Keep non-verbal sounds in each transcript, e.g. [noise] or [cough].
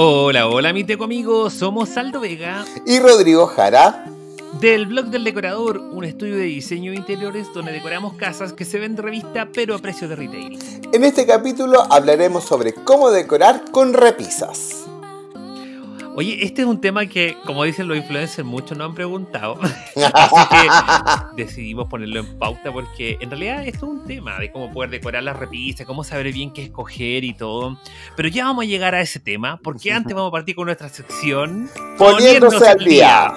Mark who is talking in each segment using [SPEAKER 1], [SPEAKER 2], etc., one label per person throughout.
[SPEAKER 1] Hola, hola, mi teco conmigo Somos Aldo Vega
[SPEAKER 2] y Rodrigo Jara
[SPEAKER 1] del blog del decorador, un estudio de diseño de interiores donde decoramos casas que se ven de revista pero a precio de retail.
[SPEAKER 2] En este capítulo hablaremos sobre cómo decorar con repisas.
[SPEAKER 1] Oye, este es un tema que, como dicen los influencers, muchos no han preguntado. [laughs] Así que decidimos ponerlo en pauta porque en realidad esto es un tema de cómo poder decorar las repisas, cómo saber bien qué escoger y todo. Pero ya vamos a llegar a ese tema porque antes vamos a partir con nuestra sección Poniéndose, al día.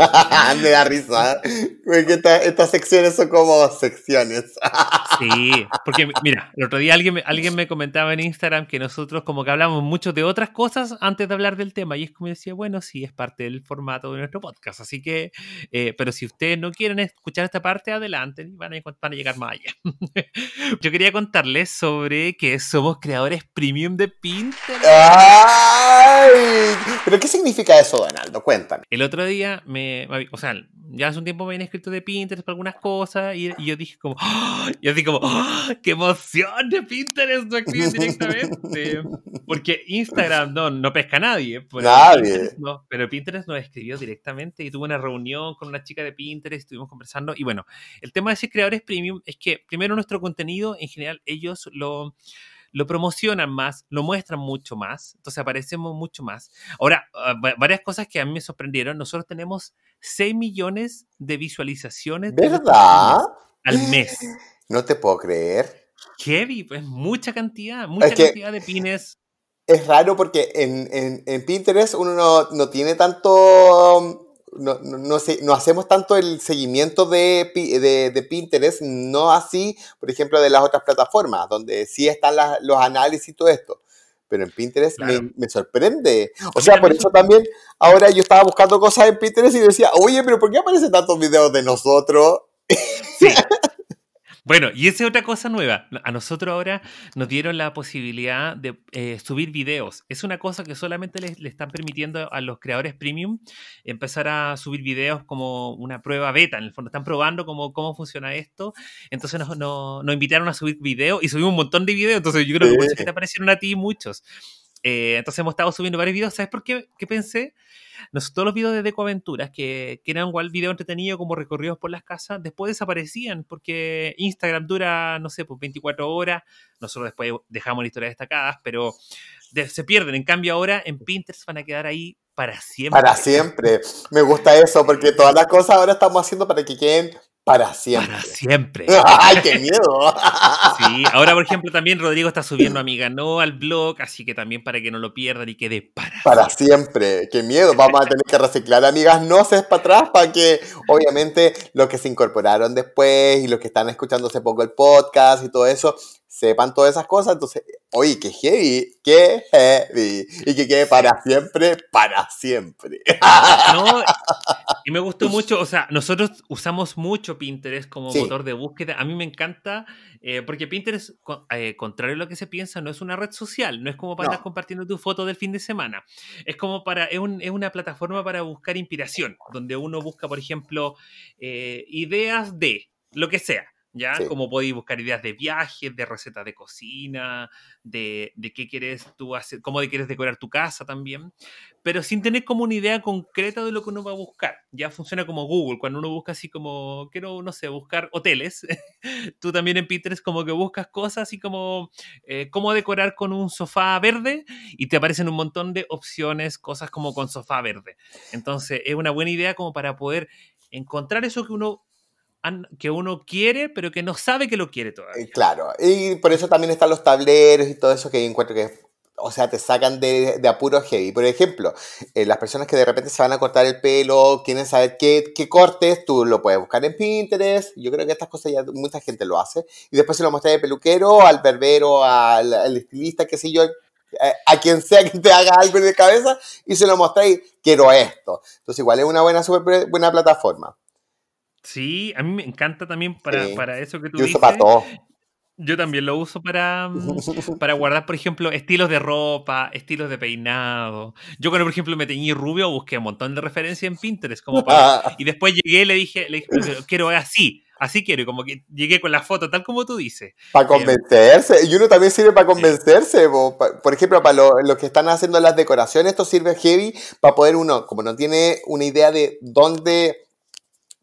[SPEAKER 2] [laughs] Me da risa. ¿eh? estas secciones son como secciones. [laughs] sí,
[SPEAKER 1] porque mira, el otro día alguien, me, comentaba en Instagram que nosotros como que hablamos mucho de otras cosas antes de hablar del tema. Y es como decía, bueno, sí, es parte del formato de nuestro podcast. Así que, eh, pero si ustedes no quieren escuchar esta parte, adelante, van a, van llegar más allá. [laughs] yo quería contarles sobre que somos creadores premium de Pinterest. ¡Ay! ¿Pero qué significa eso, Donaldo? Cuéntame. El otro día me o sea, ya hace un tiempo me habían escrito de Pinterest para algunas cosas y, yo dije como... yo ¡Ah! Y como... ¡Ah! ¡Qué emoción de Pinterest! No escriben directamente. [laughs] Porque Instagram no, pesca a nadie. Pues, nadie. no, pero Pinterest nos escribió directamente y tuve una reunión con una chica de Pinterest, estuvimos conversando. Y bueno, el tema de ser creadores premium es que primero nuestro contenido, en general, ellos lo lo promocionan más, lo muestran mucho más, entonces aparecemos mucho más. Ahora, ah, varias cosas que a mí me sorprendieron, nosotros tenemos 6 millones de visualizaciones. ¿Verdad? al [gasps] mes. No te puedo creer. Kevin. pues mucha cantidad, mucha
[SPEAKER 2] cantidad de pines es raro porque en, Pinterest uno no, tiene tanto no, no, hacemos tanto el seguimiento de, de, Pinterest, no así, por ejemplo, de las otras plataformas, donde sí están los análisis y todo esto. Pero en Pinterest me, me, sorprende. O sea, por eso también ahora yo estaba buscando cosas en Pinterest y decía, oye, pero ¿por qué aparecen tantos videos de nosotros? Sí,
[SPEAKER 3] [laughs]
[SPEAKER 1] Bueno, y esa es otra cosa nueva. A nosotros ahora nos dieron la posibilidad de eh, subir videos. Es una cosa que solamente le están permitiendo a los creadores premium empezar a subir videos como una prueba beta. En el fondo están probando cómo, cómo funciona esto. Entonces nos, nos, invitaron a subir videos y subimos un montón de videos. Entonces yo creo que, que te aparecieron a ti muchos. Eh, entonces hemos estado subiendo varios videos. ¿Sabes por qué, qué pensé? todos los videos de Decoaventuras, que, que eran igual video entretenido como recorridos por las casas, después desaparecían porque Instagram dura, no sé, pues 24 horas. Nosotros después dejamos las historias destacadas, pero se pierden. En cambio, ahora en Pinterest van a quedar ahí para siempre. Para
[SPEAKER 2] siempre. Me gusta eso, porque todas las cosas ahora estamos haciendo para que queden para siempre. Para
[SPEAKER 1] siempre.
[SPEAKER 2] [laughs] ¡Ay, qué
[SPEAKER 1] miedo! Sí, ahora por ejemplo también Rodrigo está subiendo Amiga No al blog, así que también para que no lo pierdan y quede para
[SPEAKER 2] Para siempre. ¡Qué miedo! Vamos a tener que reciclar Amigas No se para atrás para que obviamente los que se incorporaron después y los que están escuchando hace poco el podcast y todo eso sepan todas esas cosas. Entonces oye, qué heavy, qué heavy. Y que quede para siempre, para siempre.
[SPEAKER 1] [laughs] y me gustó mucho, o sea, nosotros usamos mucho Pinterest como motor de búsqueda. A mí me encanta, eh, porque Pinterest, eh, contrario a lo que se piensa, no es una red social, no es como para estar compartiendo tu foto del fin de semana. Es como para, es, una plataforma para buscar inspiración, donde uno busca, por ejemplo, eh, ideas de lo que sea ¿ya? Como podéis buscar ideas de viajes, de recetas de cocina, de, de, qué quieres tú hacer, cómo quieres decorar tu casa también, pero sin tener como una idea concreta de lo que uno va a buscar. Ya funciona como Google, cuando uno busca así como, quiero, no sé, buscar hoteles, [laughs] tú también en Pinterest como que buscas cosas así como eh, cómo decorar con un sofá verde y te aparecen un montón de opciones, cosas como con sofá verde. Entonces es una buena idea como para poder encontrar eso que uno que uno quiere, pero que no sabe que lo quiere todavía.
[SPEAKER 2] Eh, claro, y por eso también están los tableros y todo eso que encuentro que, o sea, te sacan de, de apuro heavy. Por ejemplo, eh, las personas que de repente se van a cortar el pelo, quieren saber qué, qué, cortes, tú lo puedes buscar en Pinterest. Yo creo que estas cosas ya mucha gente lo hace. Y después se lo muestra al peluquero, al berbero, al, estilista, qué sé yo, eh, a, quien sea que te haga algo en la cabeza y se lo y, quiero esto. Entonces igual es una buena, buena plataforma.
[SPEAKER 1] Sí, a mí me encanta también para, eso que tú Yo dices. para Yo también lo uso para, mm, [laughs] para guardar, por ejemplo, estilos de ropa, estilos de peinado. Yo cuando, por ejemplo, me teñí rubio, busqué un montón de referencias en Pinterest. Como para, [laughs] y después llegué y le dije, le dije quiero así, así quiero. Y como que llegué con la foto, tal como tú dices.
[SPEAKER 2] Para eh, convencerse. y uno también sirve para convencerse. Por ejemplo, para los que están haciendo las decoraciones, esto sirve heavy para poder uno, como no tiene una idea de dónde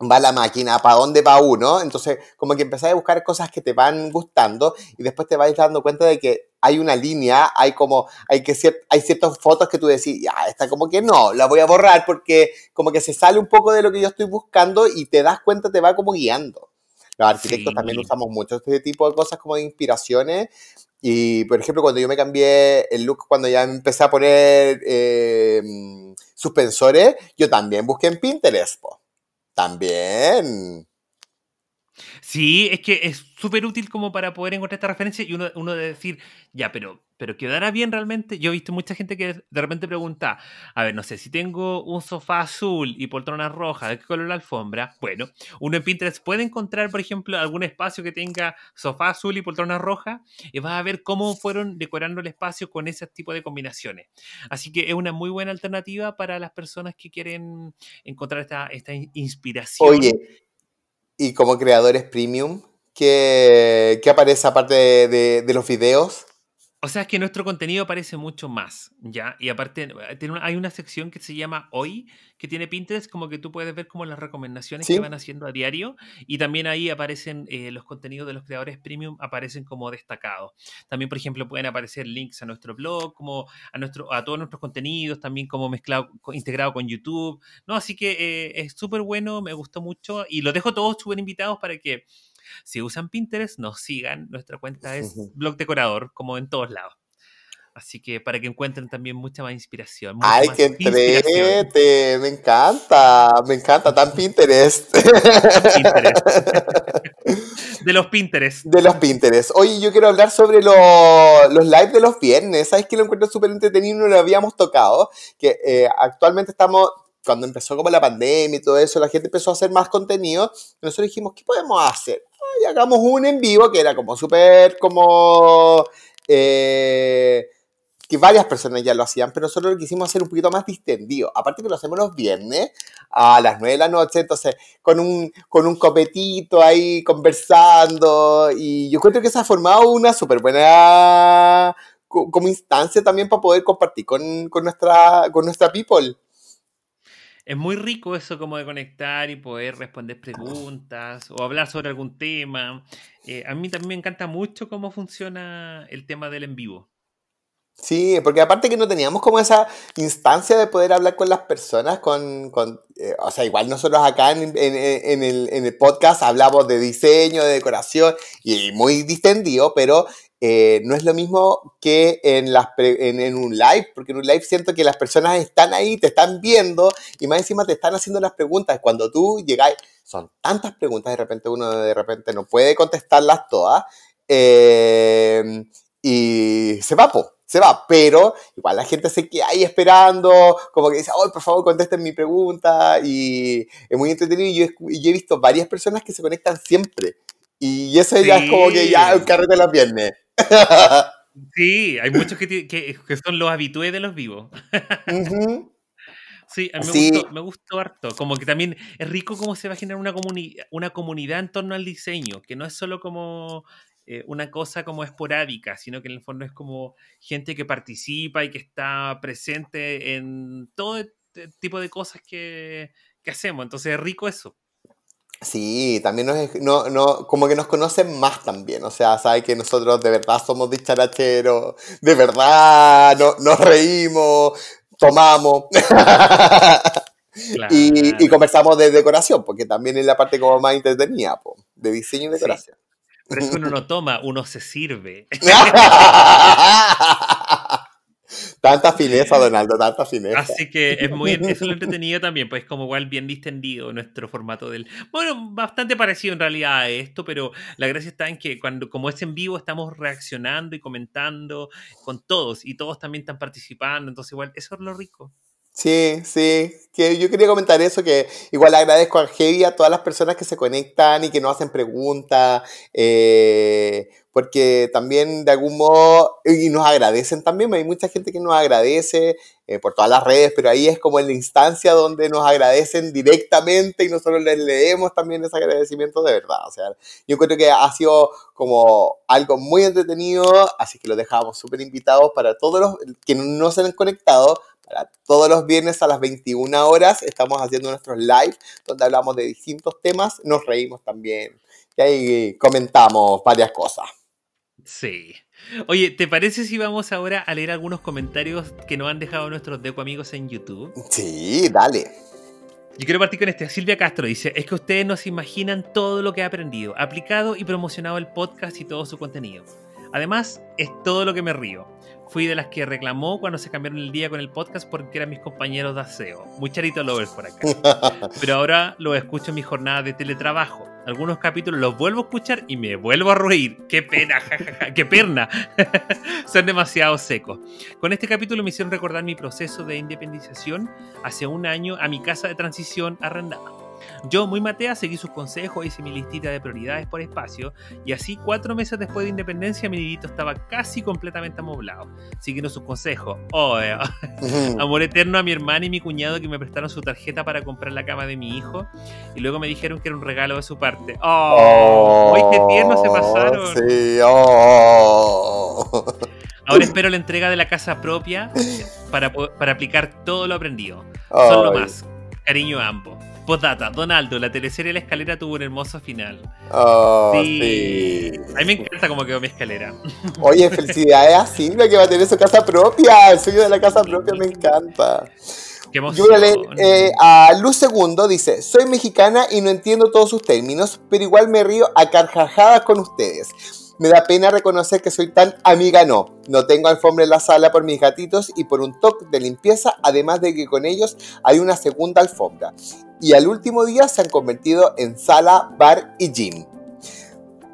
[SPEAKER 2] va la máquina, para dónde va uno. Entonces, como que empezás a buscar cosas que te van gustando y después te vais dando cuenta de que hay una línea, hay como, hay que hay ciertas fotos que tú decís, ya, esta como que no, la voy a borrar porque como que se sale un poco de lo que yo estoy buscando y te das cuenta, te va como guiando. Los arquitectos también usamos mucho este tipo de cosas como de inspiraciones. Y, por ejemplo, cuando yo me cambié el look, cuando ya empecé a poner eh, suspensores, yo también busqué en Pinterest, también.
[SPEAKER 1] Sí, es que es súper útil como para poder encontrar esta referencia y uno, uno de decir, ya, pero, pero quedará bien realmente. Yo he visto mucha gente que de repente pregunta, a ver, no sé, si tengo un sofá azul y poltrona roja ¿de qué color la alfombra? Bueno, uno en Pinterest puede encontrar, por ejemplo, algún espacio que tenga sofá azul y poltrona roja y vas a ver cómo fueron decorando el espacio con ese tipo de combinaciones. Así que es una muy buena alternativa para las personas que quieren encontrar esta, esta inspiración. Oye
[SPEAKER 2] y como creadores premium que, aparece aparte de los videos
[SPEAKER 1] o sea, es que nuestro contenido aparece mucho más, ¿ya? Y aparte, eh, hay una sección que se llama Hoy, que tiene Pinterest, como que tú puedes ver como las recomendaciones que van haciendo a diario. Y también ahí aparecen eh, los contenidos de los creadores premium, aparecen como destacados. También, por ejemplo, pueden aparecer links a nuestro blog, como a, nuestro, a todos nuestros contenidos, también como mezclado, integrado con YouTube, ¿no? Así que eh, es súper bueno, me gustó mucho. Y lo dejo todos súper invitados para que si usan Pinterest, nos sigan. Nuestra cuenta es blog decorador, como en todos lados. Así que para que encuentren también mucha más inspiración. ¡Ay, qué entrete!
[SPEAKER 2] Me encanta, me encanta, tan Pinterest. [laughs]
[SPEAKER 1] De los Pinterest.
[SPEAKER 2] De los Pinterest. Oye, yo quiero hablar sobre los lives de los viernes. ¿Sabes que lo encuentro súper entretenido? No lo habíamos tocado. Que eh, actualmente estamos, cuando empezó como la pandemia y todo eso, la gente empezó a hacer más contenido. Nosotros dijimos, ¿qué podemos hacer? y hagamos un en vivo que era como súper como... Eh, que varias personas ya lo hacían, pero nosotros lo quisimos hacer un poquito más distendido. Aparte que lo hacemos los viernes a las 9 de la noche, entonces con un, con copetito ahí conversando. Y yo creo que se ha formado una súper buena como instancia también para poder compartir con, con, nuestra, con nuestra people
[SPEAKER 1] es muy rico eso como de conectar y poder responder preguntas o hablar sobre algún tema. Eh, a mí también me encanta mucho cómo funciona el tema del en vivo.
[SPEAKER 2] Sí, porque aparte que no teníamos como esa instancia de poder hablar con las personas, con, eh, o sea, igual nosotros acá en, el, en, el, podcast hablamos de diseño, de decoración y muy distendido, pero eh, no es lo mismo que en, las en, un live, porque en un live siento que las personas están ahí, te están viendo y más encima te están haciendo las preguntas. Cuando tú llegas, son tantas preguntas, de repente uno de repente no puede contestarlas todas eh, y se va, po, se va. Pero igual la gente se queda ahí esperando, como que dice, por favor contesten mi pregunta y es muy entretenido. Y yo, he visto varias personas que se conectan siempre.
[SPEAKER 1] Y eso ya es como que ya
[SPEAKER 2] carro carrete las viernes
[SPEAKER 1] sí, hay muchos que, son los habitués de los vivos. Sí, a mí Me, gustó, harto. Como que también es rico cómo se va a generar una, comunidad en torno al diseño, que no es solo como eh, una cosa como esporádica, sino que en el fondo es como gente que participa y que está presente en todo este tipo de cosas que, que hacemos. Entonces es rico eso.
[SPEAKER 2] Sí, también nos, no, no, como que nos conocen más también, o sea, sabe que nosotros de verdad somos dicharacheros, de verdad nos reímos, tomamos. [laughs] Y, y, conversamos de decoración, porque también es la parte como más entretenida, de diseño y decoración.
[SPEAKER 1] Pero es que uno no toma, uno se sirve. [laughs] [laughs]
[SPEAKER 2] Tanta fineza, Donaldo, tanta fineza. Así que es muy [laughs] entretenido
[SPEAKER 1] también, pues como igual bien distendido nuestro formato del... Bueno, bastante parecido en realidad a esto, pero la gracia está en que cuando como es en vivo estamos reaccionando y comentando con todos y todos también están participando, entonces igual eso es lo rico.
[SPEAKER 2] Sí, sí, que yo quería comentar eso, que igual agradezco a Heavy a todas las personas que se conectan y que nos hacen preguntas. Eh, porque también de algún modo, y nos agradecen también, hay mucha gente que nos agradece eh, por todas las redes, pero ahí es como en la instancia donde nos agradecen directamente y nosotros les leemos también ese agradecimiento de verdad. O sea, yo creo que ha sido como algo muy entretenido, así que lo dejamos súper invitados para todos los que no se han conectado, para todos los viernes a las 21 horas estamos haciendo nuestros live donde hablamos de distintos temas, nos reímos también y ahí comentamos varias cosas.
[SPEAKER 1] Sí. Oye, ¿te parece si vamos ahora a leer algunos comentarios que nos han dejado nuestros Deco amigos en YouTube? Sí, dale. Yo quiero partir con este. Silvia Castro dice, es que ustedes no se imaginan todo lo que ha aprendido, aplicado y promocionado el podcast y todo su contenido. Además, es todo lo que me río. Fui de las que reclamó cuando se cambiaron el día con el podcast porque eran mis compañeros de aseo. Muy charito lovers por acá. [laughs] Pero ahora lo escucho en mi jornada de teletrabajo. Algunos capítulos los vuelvo a escuchar y me vuelvo a reír. ¡Qué pena! ¡Qué perna! [laughs] Son demasiado secos. Con este capítulo me hicieron recordar mi proceso de independización hace un año a mi casa de transición arrendada. Yo, muy matea, seguí sus consejos, hice mi listita de prioridades por espacio y así cuatro meses después de independencia mi niñito estaba casi completamente amoblado, siguiendo sus consejos. Amor eterno a mi hermana y mi cuñado que me prestaron su tarjeta para comprar la cama de mi hijo y luego me dijeron que era un regalo de su parte. ¡Oh! oh qué tierno se pasaron! Sí, oh. Ahora espero la entrega de la casa propia para, para aplicar todo lo aprendido. Son lo más. Cariño a ambos. Postdata, Donaldo, la y La Escalera tuvo un hermoso final. Oh, sí. A mí me encanta cómo quedó mi escalera.
[SPEAKER 2] Oye, felicidades así la que va a tener su casa propia. El sueño de la casa propia me encanta. Qué Yo a eh, a Luz Segundo, dice, soy mexicana y no entiendo todos sus términos, pero igual me río a carcajadas con ustedes. Me da pena reconocer que soy tan amiga no. No tengo alfombra en la sala por mis gatitos y por un toque de limpieza, además de que con ellos hay una segunda alfombra. Y al último día se han convertido en sala, bar y gym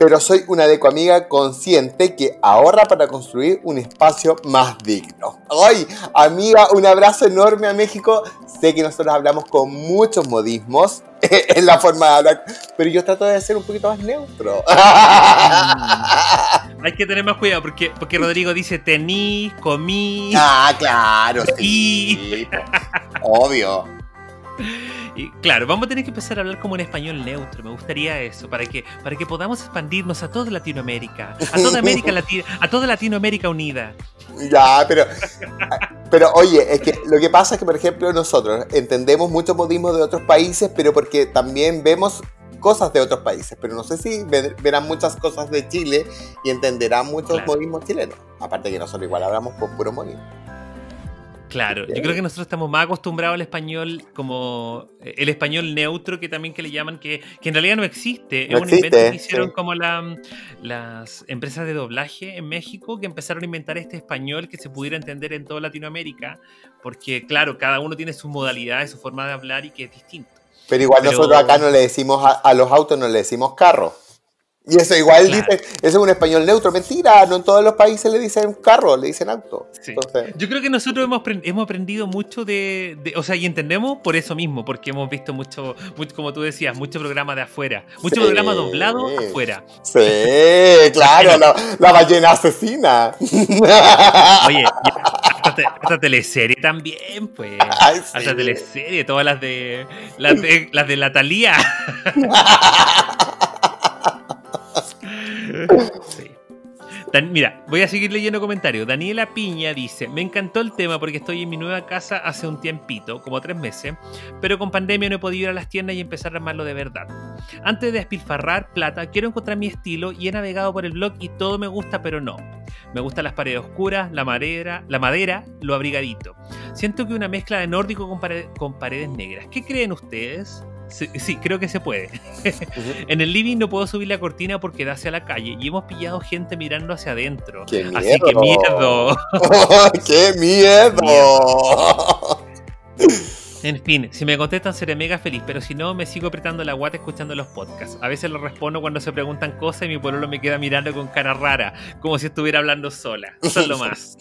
[SPEAKER 2] pero soy una deco amiga consciente que ahorra para construir un espacio más digno. ¡Ay! Amiga, un abrazo enorme a México. Sé que nosotros hablamos con muchos modismos [laughs] en la forma de hablar, pero yo trato de ser un poquito más neutro.
[SPEAKER 1] Hay que tener más cuidado porque, porque Rodrigo dice tení, comí. Ah, claro. [laughs] Sí,
[SPEAKER 2] Obvio.
[SPEAKER 1] [laughs] Y claro, vamos a tener que empezar a hablar como en español neutro. Me gustaría eso, para que, para que podamos expandirnos a toda Latinoamérica, a toda América [laughs] Latina, a toda Latinoamérica unida.
[SPEAKER 2] Ya, pero, pero oye, es que lo que pasa es que, por ejemplo, nosotros entendemos muchos modismos de otros países, pero porque también vemos cosas de otros países, pero no sé si verán muchas cosas de Chile y entenderán muchos modismos chilenos. Aparte que nosotros igual hablamos con puro modismo.
[SPEAKER 1] Claro, yo creo que nosotros estamos más acostumbrados al español como eh, el español neutro que también que le llaman, que, en realidad no existe. es un invento que hicieron como las empresas de doblaje en México que empezaron a inventar este español que se pudiera entender en toda Latinoamérica, porque claro, cada uno tiene su modalidad, su forma de hablar y que es distinto. Pero igual nosotros acá no le
[SPEAKER 2] decimos a, los autos, no le decimos carros. Y eso igual dice, eso es un español neutro. Mentira, no en todos los países le dicen carro, le dicen
[SPEAKER 3] auto.
[SPEAKER 1] Yo creo que nosotros hemos, aprendido mucho de, O sea, y entendemos por eso mismo, porque hemos visto mucho, como tú decías, mucho programa de afuera. Mucho programa doblado afuera. Sí,
[SPEAKER 2] claro, la, ballena asesina. [laughs]
[SPEAKER 1] Oye, hasta teleserie también, pues. Hasta teleserie, todas las de. Las de, las de la Talía. [laughs]
[SPEAKER 3] [laughs]
[SPEAKER 1] mira, voy a seguir leyendo comentarios. Daniela Piña dice, me encantó el tema porque estoy en mi nueva casa hace un tiempito, como tres meses, pero con pandemia no he podido ir a las tiendas y empezar a armarlo de verdad. Antes de despilfarrar plata, quiero encontrar mi estilo y he navegado por el blog y todo me gusta, pero no. Me gustan las paredes oscuras, la madera, la madera, lo abrigadito. Siento que una mezcla de nórdico con, con paredes negras. ¿Qué creen ustedes? Sí, creo que se puede. [laughs] en el living no puedo subir la cortina porque da hacia la calle y hemos pillado gente mirando hacia adentro. miedo! Así que miedo. [laughs] ¡Qué miedo! [laughs] En fin, si me contestan seré mega feliz, pero si no, me sigo apretando la guata escuchando los podcasts. A veces lo respondo cuando se preguntan cosas y mi pueblo me queda mirando con cara rara, como si estuviera hablando sola. Eso es lo más.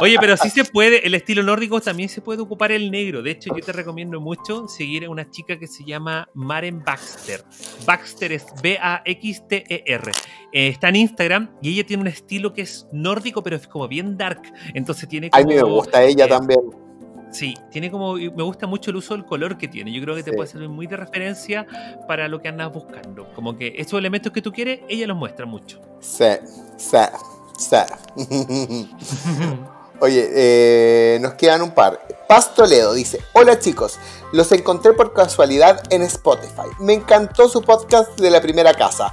[SPEAKER 3] Oye, pero sí se
[SPEAKER 1] puede, el estilo nórdico también se puede ocupar el negro. De hecho, yo te recomiendo mucho seguir a una chica que se llama Maren Baxter. Baxter es B-A-X-T-E-R. Eh, está en Instagram y ella tiene un estilo que es nórdico, pero es como bien dark. Entonces tiene como, A mí me gusta ella eh, también. Sí, tiene como. Me gusta mucho el uso del color que tiene. Yo creo que te puede servir muy de referencia para lo que andas buscando. Como que esos elementos que tú quieres, ella los muestra mucho.
[SPEAKER 2] Sí, sí, sí. [laughs] Oye, eh, nos quedan un par. Paz Toledo dice, hola chicos, los encontré por casualidad en Spotify. Me encantó su podcast de la primera casa.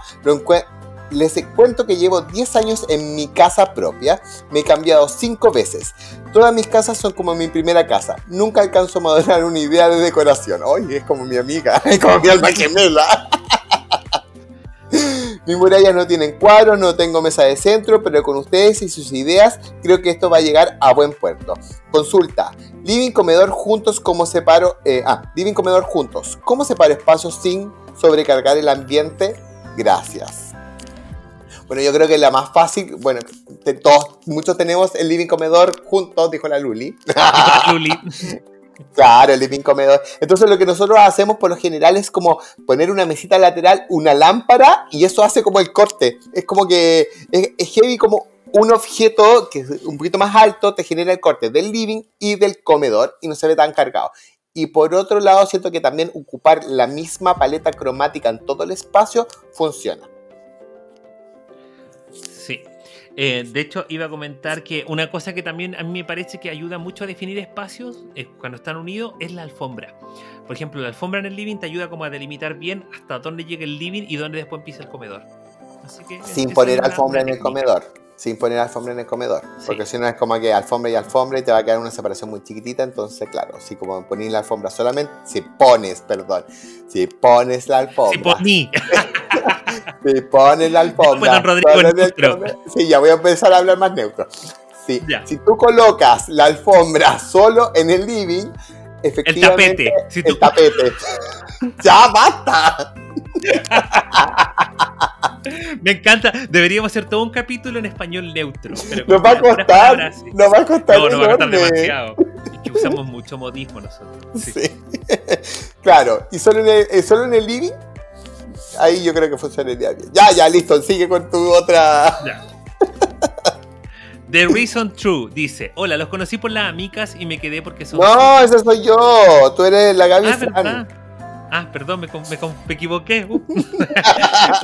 [SPEAKER 2] les cuento que llevo 10 años en mi casa propia. Me he cambiado 5 veces. Todas mis casas son como mi primera casa. Nunca alcanzo a madurar una idea de decoración. Oye, es como mi amiga, [laughs] es como mi alma gemela. [laughs] Mis murallas no tienen cuadros, no tengo mesa de centro, pero con ustedes y sus ideas creo que esto va a llegar a buen puerto. Consulta, living comedor juntos, ¿cómo separo? Eh, ah, living comedor juntos, ¿cómo separo espacios sin sobrecargar el ambiente? Gracias. Bueno, yo creo que la más fácil, bueno, todos, muchos tenemos el living comedor juntos, dijo la Luli. [laughs] Luli. [laughs] Claro, el living comedor. Entonces lo que nosotros hacemos por lo general es como poner una mesita lateral, una lámpara y eso hace como el corte. Es como que es, es heavy como un objeto que es un poquito más alto te genera el corte del living y del comedor y no se ve tan cargado. Y por otro lado, siento que también ocupar la misma paleta cromática en todo el espacio funciona.
[SPEAKER 1] Eh, de hecho, iba a comentar que una cosa que también a mí me parece que ayuda mucho a definir espacios eh, cuando están unidos es la alfombra. Por ejemplo, la alfombra en el living te ayuda como a delimitar bien hasta dónde llega el living y dónde después empieza el comedor. Sin poner alfombra en el
[SPEAKER 2] comedor. Sin poner alfombra en el comedor. Porque si no es como que alfombra y alfombra y te va a quedar una separación muy chiquitita. Entonces, claro, si como pones la alfombra solamente, si pones, perdón, si pones la alfombra. Si
[SPEAKER 3] poní. [laughs]
[SPEAKER 2] Sí, pone la alfombra. sí, ya voy a empezar a hablar más neutro. Sí. Si tú colocas la alfombra solo en el living,
[SPEAKER 1] efectivamente. El
[SPEAKER 2] tapete. El [laughs] tapete.
[SPEAKER 1] ¡Ya basta! Me encanta. Deberíamos hacer todo un capítulo en español neutro. Pero nos, va a costar, nos va a costar. No, va a costar demasiado. que usamos mucho modismo nosotros.
[SPEAKER 2] Sí. [laughs] claro. Y solo en el, eh, solo en el living Ahí yo creo que el bien. Ya, ya, listo. Sigue con tu otra.
[SPEAKER 1] The Reason True dice: Hola, los conocí por las amicas y me quedé porque son. No, esa soy
[SPEAKER 2] yo. Tú eres la Gaby ah, Fran.
[SPEAKER 1] Ah, perdón, me, equivoqué. Uh. [laughs]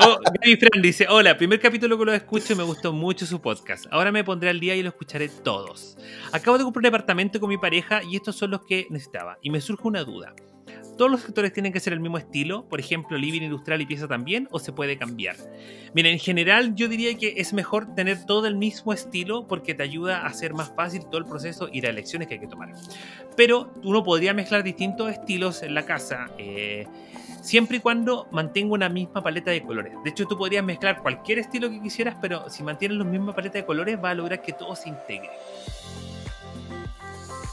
[SPEAKER 1] Oh, Gaby Fran dice: Hola, primer capítulo que lo escucho y me gustó mucho su podcast. Ahora me pondré al día y lo escucharé todos. Acabo de comprar un apartamento con mi pareja y estos son los que necesitaba. Y me surge una duda todos los sectores tienen que ser el mismo estilo, por ejemplo, living industrial y pieza también, o se puede cambiar. Mira, en general yo diría que es mejor tener todo el mismo estilo porque te ayuda a hacer más fácil todo el proceso y las elecciones que hay que tomar. Pero uno podría mezclar distintos estilos en la casa. Eh, siempre y cuando mantenga una misma paleta de colores. De hecho, tú podrías mezclar cualquier estilo que quisieras, pero si mantienes la misma paleta de colores, va a lograr que todo se integre.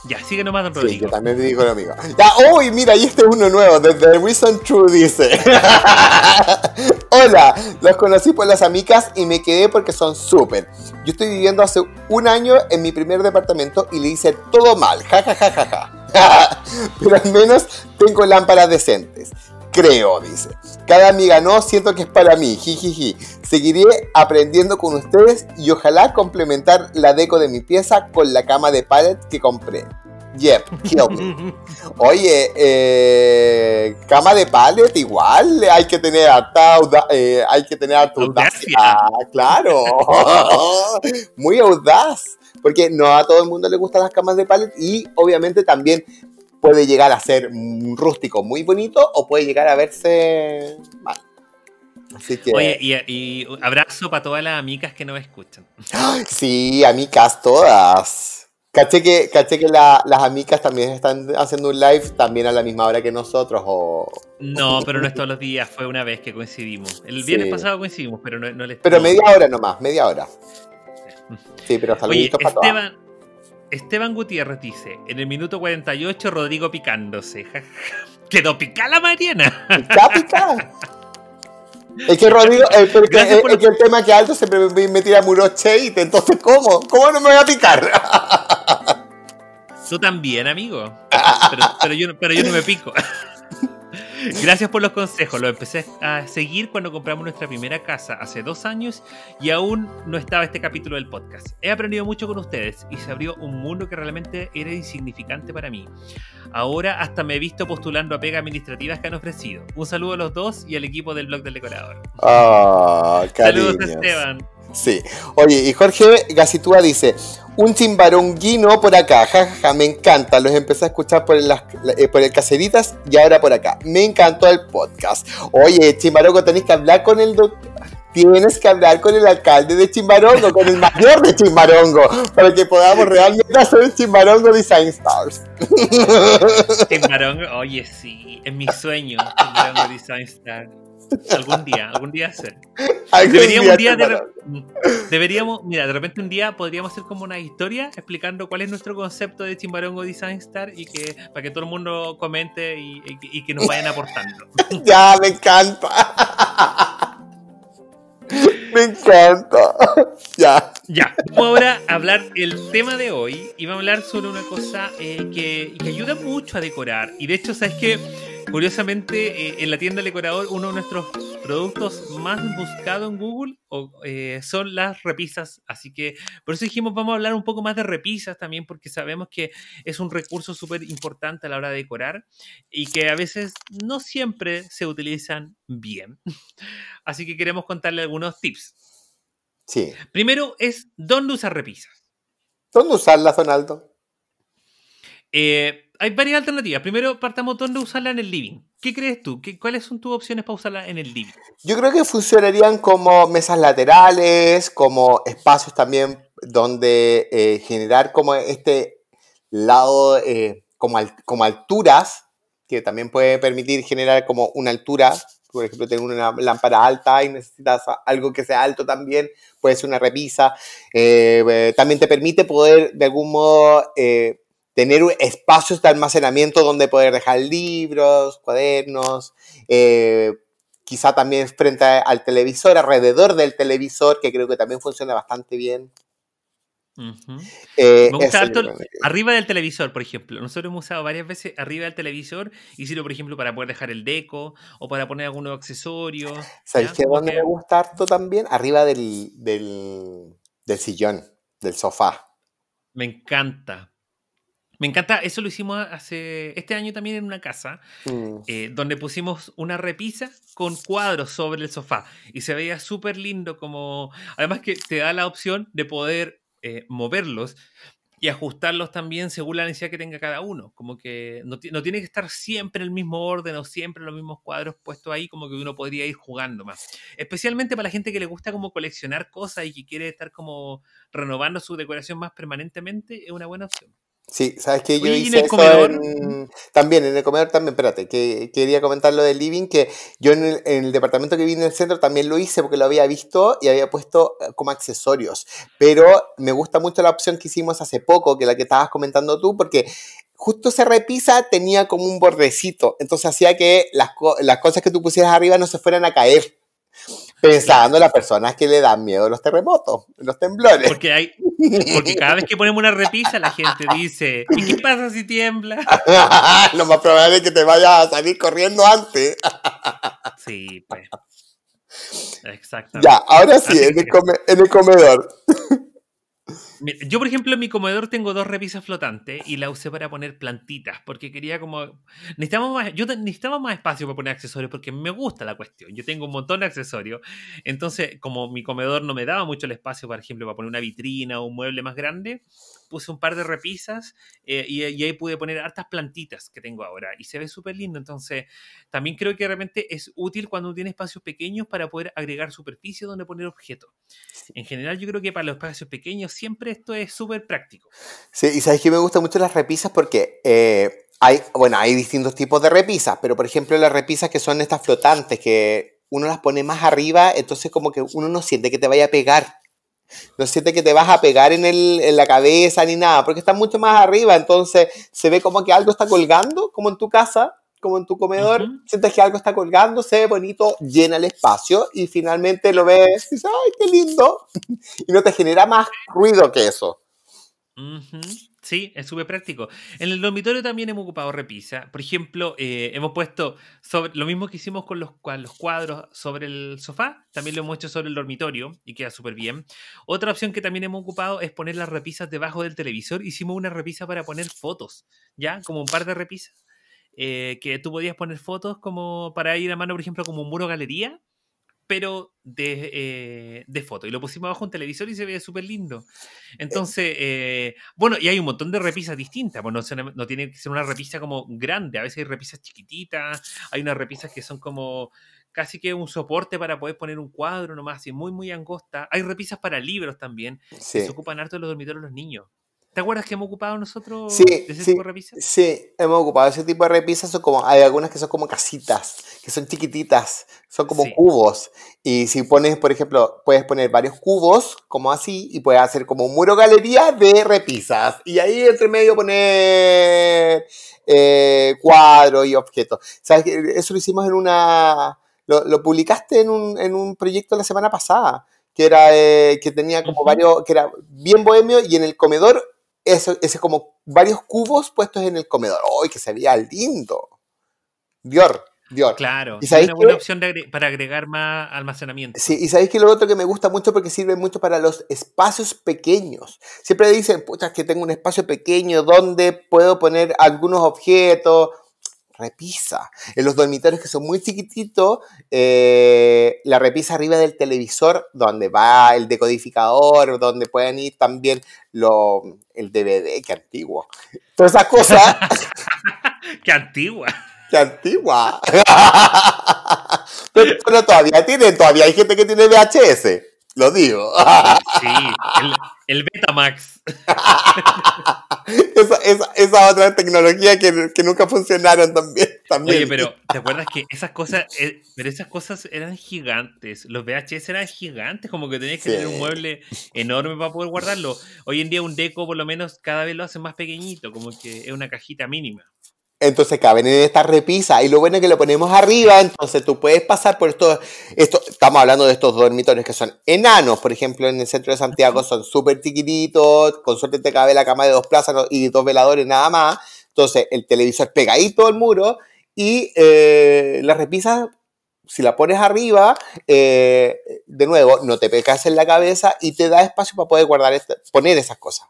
[SPEAKER 1] Ya, sigue nomás, Sí, yo también te digo
[SPEAKER 3] lo mismo.
[SPEAKER 2] Ya, uy, mira, y este es uno nuevo, desde The Reason True dice. [laughs] Hola, los conocí por las amigas y me quedé porque son súper. Yo estoy viviendo hace un año en mi primer departamento y le hice todo mal, ja ja ja ja ja. [laughs] Pero al menos tengo lámparas decentes creo, dice. Cada amiga no siento que es para mí, jijiji. Seguiré aprendiendo con ustedes y ojalá complementar la deco de mi pieza con la cama de pallet que compré. Yep, kill me. [laughs] Oye, eh, cama de pallet igual hay que tener atauda, eh, hay que tener claro, [laughs] muy audaz porque no a todo el mundo le gustan las camas de pallet y obviamente también puede llegar a ser un rústico muy bonito o puede llegar a verse mal. Así que... Oye,
[SPEAKER 1] y, abrazo para todas las amigas que nos escuchan.
[SPEAKER 2] [gasps] Sí, amigas todas. Caché que, caché que las amigas también están haciendo un live también a la misma hora que nosotros. O...
[SPEAKER 1] No, pero no es todos los días, fue una vez que coincidimos. El viernes pasado coincidimos, pero no, no les... Pero media hora nomás, media
[SPEAKER 2] hora. Sí, pero saluditos para Esteban,
[SPEAKER 1] Esteban Gutiérrez dice, en el minuto 48 Rodrigo picándose. [laughs] Quedó picada la Mariana. Está picada
[SPEAKER 2] Es que Rodrigo, eh, es, eh, que el tema que alto siempre me, me tira muros entonces ¿cómo? ¿Cómo no me voy a picar?
[SPEAKER 1] Yo también, amigo. Pero, pero, yo, pero yo no me pico. [laughs] [laughs] Gracias por los consejos. Lo empecé a seguir cuando compramos nuestra primera casa hace dos años y aún no estaba este capítulo del podcast. He aprendido mucho con ustedes y se abrió un mundo que realmente era insignificante para mí. Ahora hasta me he visto postulando a pegas administrativas que han ofrecido. Un saludo a los dos y al equipo del blog del
[SPEAKER 3] decorador.
[SPEAKER 2] Ah, [laughs] Saludos Esteban. Sí. Oye, y Jorge Gacitúa dice, un chimbaronguino por acá, jajaja, me encanta. Los empecé a escuchar por, las, eh, por el Caseritas y ahora por acá. Me encantó el podcast. Oye, Chimbarongo, tenés que hablar con el doctor tienes que hablar con el alcalde de Chimbarongo, con el mayor de Chimbarongo, para que podamos realmente hacer el Chimbarongo Design Stars.
[SPEAKER 1] Chimbarongo, oye, sí, es mi sueño, Chimbarongo Design Stars. Algún día, algún día hacer. [laughs] Deberíamos un día, de deberíamos, mira, de repente un día podríamos hacer como una historia explicando cuál es nuestro concepto de Chimbarongo Design Star y que para que todo el mundo comente y, que nos vayan aportando.
[SPEAKER 2] [laughs] ya, me encanta.
[SPEAKER 3] [laughs] me encanta. ya. Ya,
[SPEAKER 1] vamos ahora a hablar el tema de hoy y vamos a hablar sobre una cosa eh, que, que ayuda mucho a decorar. Y de hecho, ¿sabes qué? Curiosamente, eh, en la tienda Decorador, uno de nuestros productos más buscados en Google eh, son las repisas. Así que por eso dijimos, vamos a hablar un poco más de repisas también, porque sabemos que es un recurso súper importante a la hora de decorar y que a veces no siempre se utilizan bien. [laughs] Así que queremos contarle algunos tips. Sí. Primero es, ¿dónde usar repisas?
[SPEAKER 2] ¿Dónde usarlas, Donaldo?
[SPEAKER 1] Eh, hay varias alternativas. Primero, partamos dónde usarla en el living. ¿Qué crees tú? ¿Cuáles son tus opciones para usarla en el living?
[SPEAKER 2] Yo creo que funcionarían como mesas laterales, como espacios también donde eh, generar como este lado, eh, como, alturas, que también puede permitir generar como una altura. Por ejemplo, tengo una lámpara alta y necesitas algo que sea alto también, puede ser una repisa. Eh, también te permite poder de algún modo tener espacios de almacenamiento donde poder dejar libros, cuadernos, eh, quizá también frente al televisor, alrededor del televisor, que creo que también funciona bastante bien.
[SPEAKER 3] Eh, me gusta
[SPEAKER 1] arriba del televisor, por ejemplo. Nosotros hemos usado varias veces arriba del televisor y por ejemplo, para poder dejar el deco o para poner algunos accesorios
[SPEAKER 2] ¿Sabes qué me gusta harto también? Arriba del, del, sillón,
[SPEAKER 1] del sofá. Me encanta. Me encanta, eso lo hicimos hace este año también en una casa, mm. eh, donde pusimos una repisa con cuadros sobre el sofá y se veía súper lindo como, además que te da la opción de poder eh, moverlos y ajustarlos también según la necesidad que tenga cada uno, como que no, tiene que estar siempre en el mismo orden o siempre los mismos cuadros puestos ahí, como que uno podría ir jugando más. Especialmente para la gente que le gusta como coleccionar cosas y que quiere estar como renovando su decoración más permanentemente, es una buena opción.
[SPEAKER 2] Sí, sabes que yo hice Eso también, en el comedor también, espérate, que quería comentar lo del living, que yo en el, departamento que vi en el centro también lo hice porque lo había visto y había puesto eh, como accesorios, pero me gusta mucho la opción que hicimos hace poco, que la que estabas comentando tú, porque justo esa repisa tenía como un bordecito, entonces hacía que las, las cosas que tú pusieras arriba no se fueran a caer pensando en las personas que le dan miedo los terremotos, los temblores. Porque, hay,
[SPEAKER 1] porque cada vez que ponemos una repisa la gente dice, ¿y qué pasa si tiembla? [laughs] Lo más probable es que te vayas a salir corriendo antes. [laughs] sí, pues. Exactamente. Ya, ahora sí, en el, en el comedor yo, por ejemplo, en mi comedor tengo dos repisas flotantes y la usé para poner plantitas, porque quería como... Necesitamos más, yo necesitaba más espacio para poner accesorios, porque me gusta la cuestión. Yo tengo un montón de accesorios. Entonces, como mi comedor no me daba mucho el espacio, por ejemplo, para poner una vitrina o un mueble más grande, puse un par de repisas eh, eh, y, ahí pude poner hartas plantitas que tengo ahora y se ve súper lindo. Entonces, también creo que realmente es útil cuando uno tiene espacios pequeños para poder agregar superficie donde poner objetos. En general, yo creo que para los espacios pequeños siempre esto es súper práctico.
[SPEAKER 2] Sí, y sabes que me gustan mucho las repisas porque... Eh, hay, bueno, hay distintos tipos de repisas, pero por ejemplo las repisas que son estas flotantes, que uno las pone más arriba, entonces como que uno no siente que te vaya a pegar no sientes que te vas a pegar en, la cabeza ni nada, porque está mucho más arriba, entonces se ve como que algo está colgando, como en tu casa, como en tu comedor, sientes que algo está colgando, se ve bonito, llena el espacio y finalmente lo ves y dices, ¡ay, qué lindo! [laughs] y no te genera más ruido que eso.
[SPEAKER 1] Sí, es súper práctico. En el dormitorio también hemos ocupado repisa. Por ejemplo, eh, hemos puesto sobre, lo mismo que hicimos con los, cuadros sobre el sofá, también lo hemos hecho sobre el dormitorio y queda súper bien. Otra opción que también hemos ocupado es poner las repisas debajo del televisor. Hicimos una repisa para poner fotos, ¿ya? Como un par de repisas. Eh, que tú podías poner fotos como para ir a mano, por ejemplo, como un muro galería pero eh, de, foto. Y lo pusimos abajo un televisor y se ve súper lindo. Eh. Entonces, eh, bueno, y hay un montón de repisas distintas. Pues no, tiene que ser una repisa como grande. A veces hay repisas chiquititas, hay unas repisas que son como casi que un soporte para poder poner un cuadro nomás, y muy, muy angosta. Hay repisas para libros también, que se ocupan harto de los dormitorios de los niños. ¿Te acuerdas que hemos ocupado nosotros sí, ese tipo de
[SPEAKER 2] repisas? Sí, hemos ocupado ese tipo de repisas. como, hay algunas que son como casitas, que son chiquititas, son como cubos. Y si pones, por ejemplo, puedes poner varios cubos, como así, y puedes hacer como un muro galería de repisas. Y ahí entre medio poner eh, cuadros y objetos. ¿Sabes? Eso lo hicimos en una. Lo, publicaste en un, proyecto la semana pasada que era eh, que tenía como varios que era bien bohemio y en el comedor eso, ese como varios cubos puestos en el comedor. ¡Ay, que sería lindo! Dior,
[SPEAKER 1] Dior. Claro, es una buena opción para agregar más almacenamiento. Sí,
[SPEAKER 2] y sabéis que lo otro que me gusta mucho porque sirve mucho para los espacios pequeños. Siempre dicen, puta, que tengo un espacio pequeño donde puedo poner algunos objetos repisa. En los dormitorios que son muy chiquititos, eh, la repisa arriba del televisor, donde va el decodificador, donde pueden ir también lo, el DVD, que antiguo. Todas esas cosas. [laughs] ¡Qué antigua! ¡Qué antigua! pero, [laughs] pero, todavía tienen, todavía hay gente que tiene VHS. Lo digo.
[SPEAKER 1] Sí, el, Betamax.
[SPEAKER 2] [laughs] esa, otra tecnología que, nunca funcionaron también, también, Oye, pero ¿te acuerdas que esas cosas, eh, pero esas
[SPEAKER 1] cosas eran gigantes? Los VHS eran gigantes, como que tenías que tener un mueble enorme para poder guardarlo. Hoy en día un deco por lo menos cada vez lo hace más pequeñito, como que es una cajita mínima.
[SPEAKER 2] Entonces caben en esta repisa y lo bueno es que lo ponemos arriba, entonces tú puedes pasar por estos, esto, estamos hablando de estos dormitorios que son enanos, por ejemplo, en el centro de Santiago son súper chiquititos, con suerte te cabe la cama de dos plazas y dos veladores nada más, entonces el televisor pegadito al muro y eh, la repisa, si la pones arriba, eh, de nuevo, no te pegas en la cabeza y te da espacio para poder guardar, este, poner esas cosas.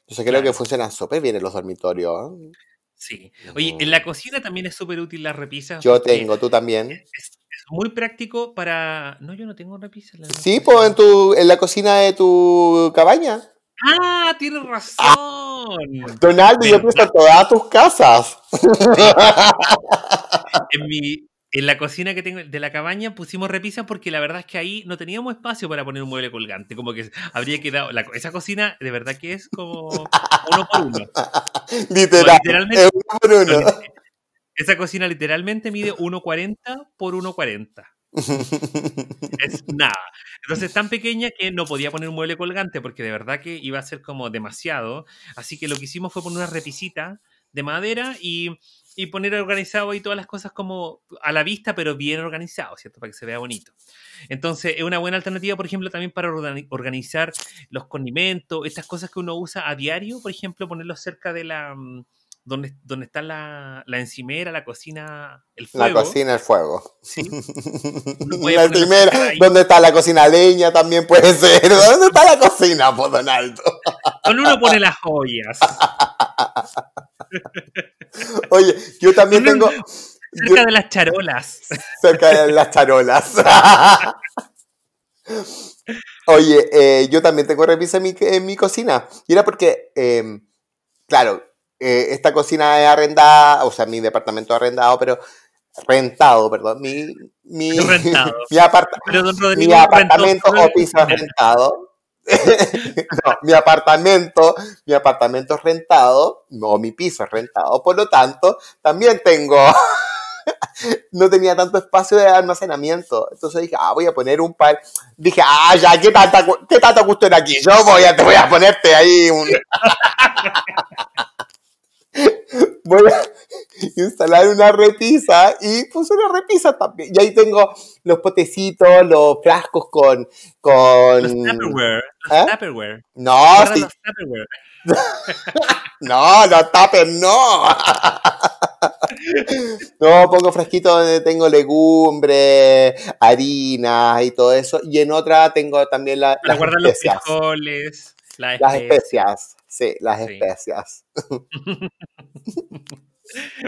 [SPEAKER 2] Entonces creo que funcionan súper bien en los dormitorios. ¿eh?
[SPEAKER 1] Sí. Oye, en la cocina también es súper útil las repisas. Yo tengo,
[SPEAKER 2] tú también. Es,
[SPEAKER 1] muy práctico para. No, yo no tengo repisas.
[SPEAKER 2] sí, pues en, tu, en la cocina de tu cabaña.
[SPEAKER 1] Ah, tienes ah, razón. Donaldo, yo
[SPEAKER 2] puse todas tus casas.
[SPEAKER 1] en mi, en la cocina que tengo de la cabaña pusimos repisas porque la verdad es que ahí no teníamos espacio para poner un mueble colgante. Como que habría quedado. esa cocina de verdad que es como
[SPEAKER 3] uno por uno. [laughs] literalmente. Es uno por
[SPEAKER 1] Esa cocina literalmente mide 1,40 por 1,40. es nada. Entonces, tan pequeña que no podía poner un mueble colgante porque de verdad que iba a ser como demasiado. Así que lo que hicimos fue poner una repisita de madera y y poner organizado ahí todas las cosas como a la vista, pero bien organizado, ¿cierto? Para que se vea bonito. Entonces, es una buena alternativa, por ejemplo, también para organizar los condimentos, estas cosas que uno usa a diario, por ejemplo, ponerlos cerca de la... Mm, donde, está la, encimera, la cocina, el fuego. La cocina, el fuego.
[SPEAKER 2] Sí. [laughs] La encimera, ¿dónde está la cocina leña? También puede ser. [laughs] ¿Dónde
[SPEAKER 1] está la cocina, Donaldo? Donde uno pone las joyas. [laughs] Oye,
[SPEAKER 2] yo también tengo.
[SPEAKER 1] Cerca de las charolas.
[SPEAKER 2] Cerca de las charolas. [laughs] Oye, eh, yo también tengo repisa en mi, en mi cocina. Y era porque, em, claro, eh, esta cocina es arrendada, o sea, mi departamento es arrendado, pero rentado, perdón, mi, mi, [laughs] mi,
[SPEAKER 1] mi apartamento o piso es
[SPEAKER 2] rentado mi apartamento, mi apartamento es rentado, no, mi piso es rentado, por lo tanto, también tengo, [laughs] no tenía tanto espacio de almacenamiento, entonces dije, ah, voy a poner un par, dije, ah, ya, qué tanta, qué tanta aquí, yo voy a, te voy a ponerte ahí un... [laughs] [laughs] voy a instalar una repisa y puse una repisa también. Y ahí tengo los potecitos, los frascos con... con... Los Tupperware. ¿Eh? No, [laughs] no, los Tupper no. [laughs] no, pongo frasquitos donde tengo legumbres harinas y todo eso. Y en otra tengo también las las especias. Sí, las especias. [laughs]
[SPEAKER 1] [laughs]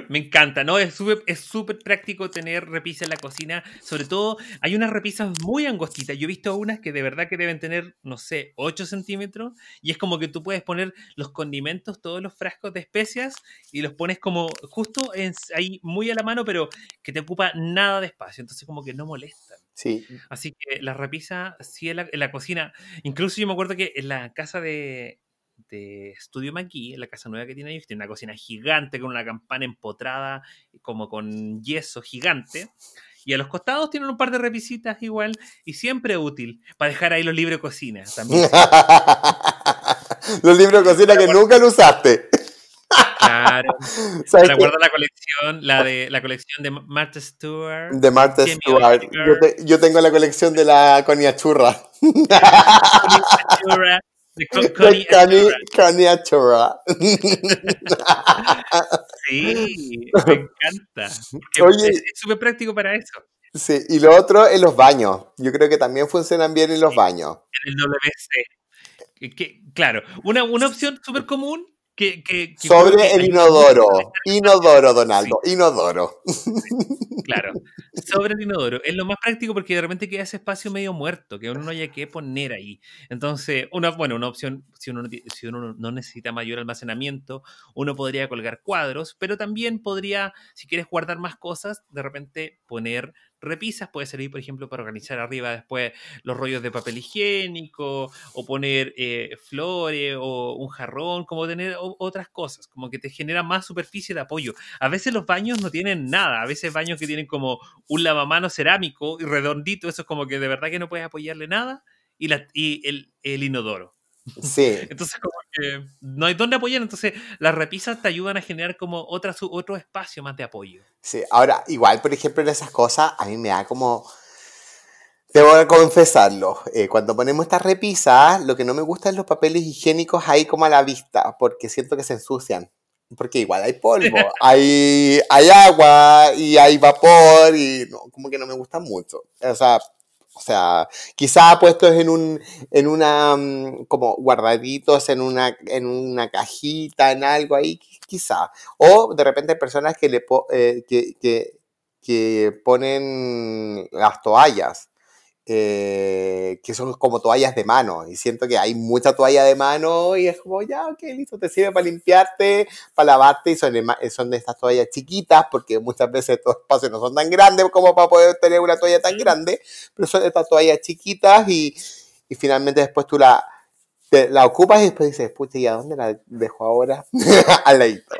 [SPEAKER 1] Me encanta, ¿no? Es súper es súper práctico tener repisas en la cocina. Sobre todo, hay unas repisas muy angostitas. Yo he visto unas que de verdad que deben tener, no sé, 8 centímetros. Y es como que tú puedes poner los condimentos, todos los frascos de especias y los pones como justo en, ahí muy a la mano, pero que te ocupa nada de espacio. Entonces, como que no molesta. Sí. Así que la repisa, sí, la, en la cocina. Incluso yo me acuerdo que en la casa de, este, estudio estudio la casa nueva que tiene ellos, tiene una cocina gigante con una campana empotrada, como con yeso gigante. Y a los costados tienen un par de repisitas igual, y siempre útil, para dejar ahí los libros de cocina también. [laughs]
[SPEAKER 2] los libros de cocina que nunca lo usaste.
[SPEAKER 1] Claro.
[SPEAKER 3] [laughs]
[SPEAKER 1] la colección, la de la colección de Martha Stewart. De Martha Stewart.
[SPEAKER 2] Yo, tengo la colección de la Conia Churra. [laughs] sí,
[SPEAKER 1] me encanta. es súper práctico para eso.
[SPEAKER 2] Sí, y lo otro en los baños. Yo creo que también funcionan bien en los baños.
[SPEAKER 1] En el WC. Que, claro, una, una opción súper común sobre el inodoro. [laughs]
[SPEAKER 2] Inodoro, Donaldo. Inodoro.
[SPEAKER 1] Claro. Sobre el inodoro. Es lo más práctico porque de repente queda ese espacio medio muerto, que uno no haya que poner ahí. Entonces, una, bueno, una opción, si uno, si uno no necesita mayor almacenamiento, uno podría colgar cuadros, pero también podría, si quieres guardar más cosas, de repente poner repisas, puede servir, por ejemplo, para organizar arriba después los rollos de papel higiénico, o poner eh, flores, o un jarrón, como tener otras cosas, como que te genera más superficie de apoyo. A veces los baños no tienen nada, a veces baños que tienen como un lavamano cerámico y redondito, eso es como que de verdad que no puedes apoyarle nada, y, la, y el inodoro. Sí. Entonces, como que no hay dónde apoyar. Entonces, las repisas te ayudan a generar como otra, otro espacio más de apoyo.
[SPEAKER 2] Sí, ahora, igual, por ejemplo, en esas cosas, a mí me da como. Debo confesarlo. Eh, cuando ponemos estas repisas, lo que no me gusta es los papeles higiénicos ahí como a la vista, porque siento que se ensucian. Porque igual hay polvo, [laughs] hay, hay agua y hay vapor y como que no me gusta mucho. O sea, o sea, quizá puestos en un, en una, mm, como guardaditos en una, en una cajita, en algo ahí, quizá. O de repente personas que le, eh, que, que ponen las toallas eh, que son como toallas de mano. Y siento que hay mucha toalla de mano y es como, ya, ok, listo, te sirve para limpiarte, para lavarte. Y son, eh, son de estas toallas chiquitas, porque muchas veces estos espacios no son tan grandes como para poder tener una toalla tan grande, pero son estas toallas chiquitas y, y finalmente después tú la, la ocupas y después dices, pucha, ¿y a dónde la dejo ahora? [laughs] Al ladito.